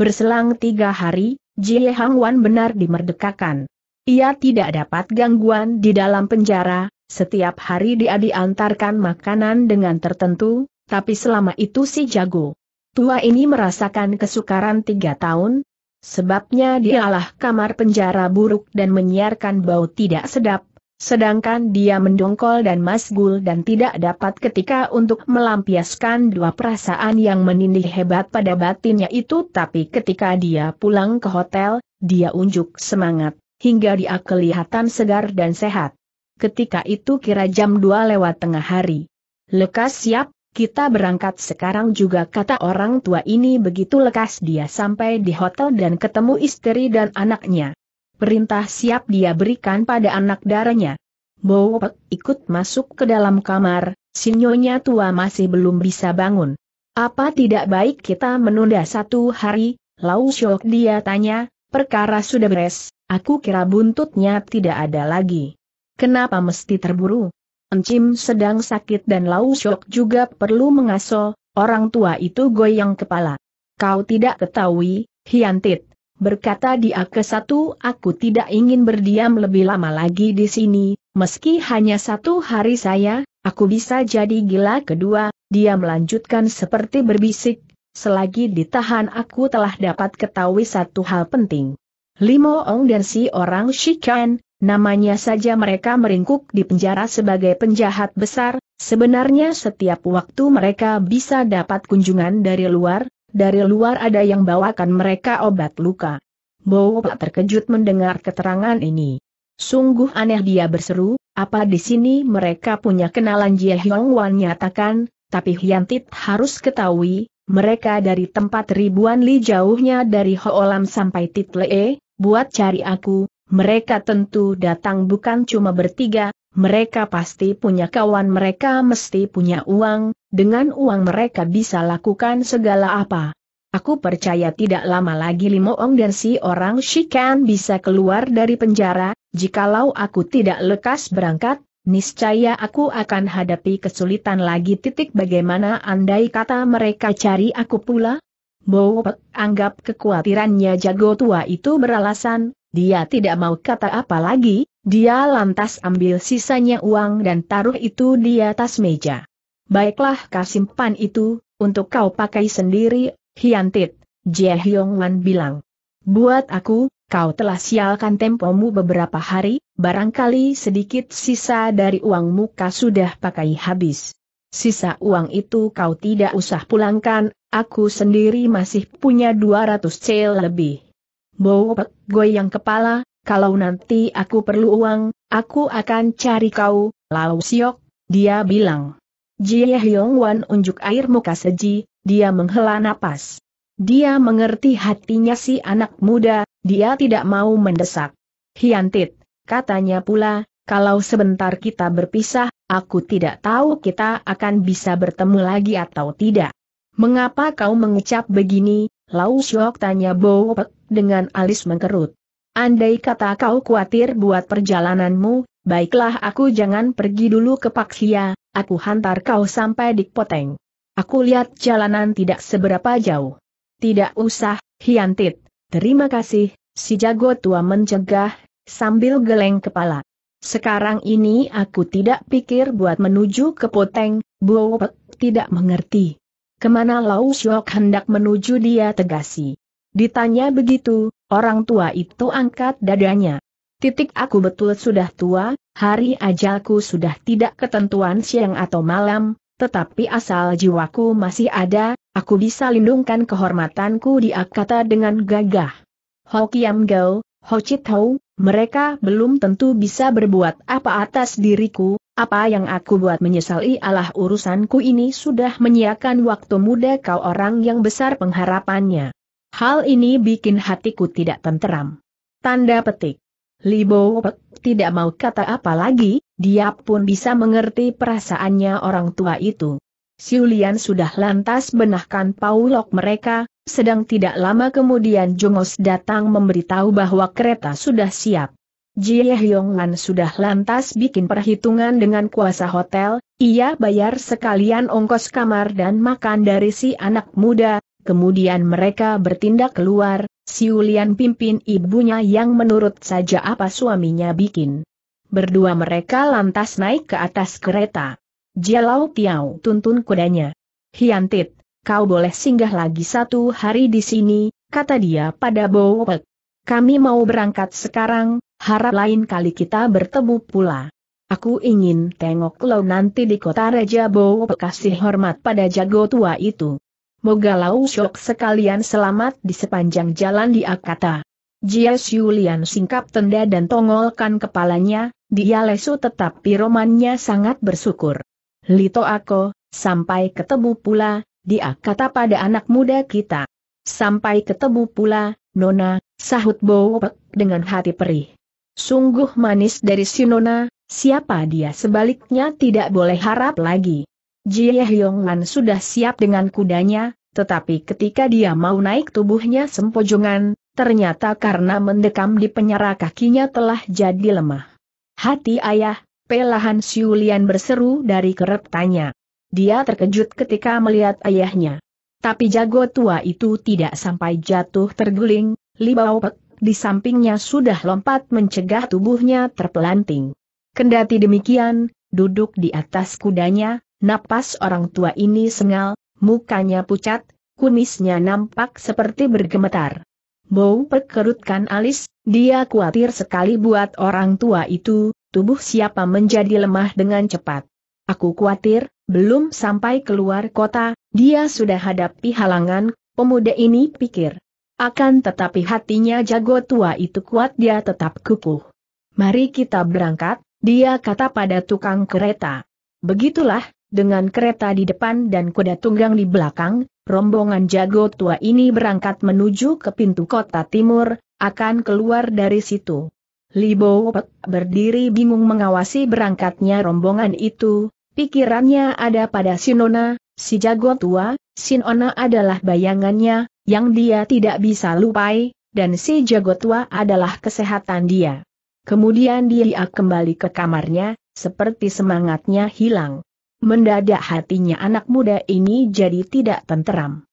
Berselang tiga hari, Jie Hang Wan benar dimerdekakan. Ia tidak dapat gangguan di dalam penjara, setiap hari dia diantarkan makanan dengan tertentu, tapi selama itu si jago. Tua ini merasakan kesukaran tiga tahun, sebabnya dialah kamar penjara buruk dan menyiarkan bau tidak sedap, Sedangkan dia mendongkol dan masgul dan tidak dapat ketika untuk melampiaskan dua perasaan yang menindih hebat pada batinnya itu tapi ketika dia pulang ke hotel, dia unjuk semangat, hingga dia kelihatan segar dan sehat. Ketika itu kira jam 2 lewat tengah hari. Lekas siap, kita berangkat sekarang juga kata orang tua ini begitu lekas dia sampai di hotel dan ketemu istri dan anaknya perintah siap dia berikan pada anak darahnya. Bowok ikut masuk ke dalam kamar, sinyonya tua masih belum bisa bangun. Apa tidak baik kita menunda satu hari, Lau Shok dia tanya, perkara sudah beres, aku kira buntutnya tidak ada lagi. Kenapa mesti terburu? Encim sedang sakit dan Lau Shok juga perlu mengasuh. orang tua itu goyang kepala. Kau tidak ketahui, Hiantit, berkata dia ke satu, aku tidak ingin berdiam lebih lama lagi di sini, meski hanya satu hari saya, aku bisa jadi gila kedua, dia melanjutkan seperti berbisik, selagi ditahan aku telah dapat ketahui satu hal penting. Limo Ong dan si orang Shikan, namanya saja mereka meringkuk di penjara sebagai penjahat besar, sebenarnya setiap waktu mereka bisa dapat kunjungan dari luar, dari luar ada yang bawakan mereka obat luka. Bowo terkejut mendengar keterangan ini. Sungguh aneh dia berseru, apa di sini mereka punya kenalan Jie Hyong Wan nyatakan, tapi Hyantit harus ketahui, mereka dari tempat ribuan li jauhnya dari Hoolam sampai Titlee, buat cari aku, mereka tentu datang bukan cuma bertiga, mereka pasti punya kawan mereka mesti punya uang, dengan uang mereka bisa lakukan segala apa. Aku percaya tidak lama lagi Limoong dan si orang Shikan bisa keluar dari penjara, jikalau aku tidak lekas berangkat, niscaya aku akan hadapi kesulitan lagi titik bagaimana andai kata mereka cari aku pula? Bowok anggap kekhawatirannya jago tua itu beralasan, dia tidak mau kata apa lagi, dia lantas ambil sisanya uang dan taruh itu di atas meja. Baiklah kau itu, untuk kau pakai sendiri, Hiantit, Jie Hyong Wan bilang. Buat aku, kau telah sialkan tempomu beberapa hari, barangkali sedikit sisa dari uangmu kau sudah pakai habis. Sisa uang itu kau tidak usah pulangkan, aku sendiri masih punya 200 cel lebih. Bowpek goyang kepala, kalau nanti aku perlu uang, aku akan cari kau, Lau Siok, dia bilang. Jie Hyong Wan unjuk air muka seji, dia menghela napas. Dia mengerti hatinya si anak muda, dia tidak mau mendesak. Hiantit, katanya pula, kalau sebentar kita berpisah, aku tidak tahu kita akan bisa bertemu lagi atau tidak. Mengapa kau mengucap begini, Lau Siok tanya Bo Pek dengan alis mengkerut. Andai kata kau khawatir buat perjalananmu, baiklah aku jangan pergi dulu ke Paksia, aku hantar kau sampai di Poteng. Aku lihat jalanan tidak seberapa jauh. Tidak usah, Hiantit, terima kasih, si jago tua mencegah, sambil geleng kepala. Sekarang ini aku tidak pikir buat menuju ke Poteng, Buopek tidak mengerti. Kemana Lau hendak menuju dia tegasi. Ditanya begitu, Orang tua itu angkat dadanya. Titik aku betul sudah tua, hari ajalku sudah tidak ketentuan siang atau malam, tetapi asal jiwaku masih ada, aku bisa lindungkan kehormatanku diakata akata dengan gagah. Ho Kiam Gau, Ho Chit Ho, mereka belum tentu bisa berbuat apa atas diriku, apa yang aku buat menyesali Allah urusanku ini sudah menyiakan waktu muda kau orang yang besar pengharapannya. Hal ini bikin hatiku tidak tenteram. Tanda petik. Libo Pek tidak mau kata apa lagi, dia pun bisa mengerti perasaannya orang tua itu. Siulian sudah lantas benahkan paulok mereka, sedang tidak lama kemudian Jungos datang memberitahu bahwa kereta sudah siap. Jie Hyongan sudah lantas bikin perhitungan dengan kuasa hotel, ia bayar sekalian ongkos kamar dan makan dari si anak muda, Kemudian mereka bertindak keluar, Siulian pimpin ibunya yang menurut saja apa suaminya bikin. Berdua mereka lantas naik ke atas kereta. Jialau Tiau tuntun kudanya. Hiantit, kau boleh singgah lagi satu hari di sini, kata dia pada Bowek. Kami mau berangkat sekarang, harap lain kali kita bertemu pula. Aku ingin tengok lo nanti di kota Raja Bowek kasih hormat pada jago tua itu. Moga Lau Syok sekalian selamat di sepanjang jalan di Akata. Jia Xiulian singkap tenda dan tongolkan kepalanya, dia lesu tetapi romannya sangat bersyukur. Lito aku, sampai ketemu pula, dia kata pada anak muda kita. Sampai ketemu pula, Nona, sahut Bowek dengan hati perih. Sungguh manis dari si Nona, siapa dia sebaliknya tidak boleh harap lagi. Jie Hyonglan sudah siap dengan kudanya, tetapi ketika dia mau naik tubuhnya sempojongan, ternyata karena mendekam di penyara kakinya telah jadi lemah. Hati ayah, pelahan Siulian berseru dari keretanya. Dia terkejut ketika melihat ayahnya. Tapi jago tua itu tidak sampai jatuh terguling, Li Baopek di sampingnya sudah lompat mencegah tubuhnya terpelanting. Kendati demikian, duduk di atas kudanya, Napas orang tua ini sengal, mukanya pucat, kumisnya nampak seperti bergemetar. Bau perkerutkan alis, dia khawatir sekali buat orang tua itu, tubuh siapa menjadi lemah dengan cepat. Aku khawatir, belum sampai keluar kota, dia sudah hadapi halangan, pemuda ini pikir. Akan tetapi hatinya jago tua itu kuat dia tetap kukuh. Mari kita berangkat, dia kata pada tukang kereta. Begitulah, dengan kereta di depan dan kuda tunggang di belakang, rombongan jago tua ini berangkat menuju ke pintu kota timur, akan keluar dari situ. Libo Pek berdiri bingung mengawasi berangkatnya rombongan itu, pikirannya ada pada Sinona, si jago tua, Sinona adalah bayangannya, yang dia tidak bisa lupai, dan si jago tua adalah kesehatan dia. Kemudian dia kembali ke kamarnya, seperti semangatnya hilang. Mendadak hatinya anak muda ini jadi tidak tenteram.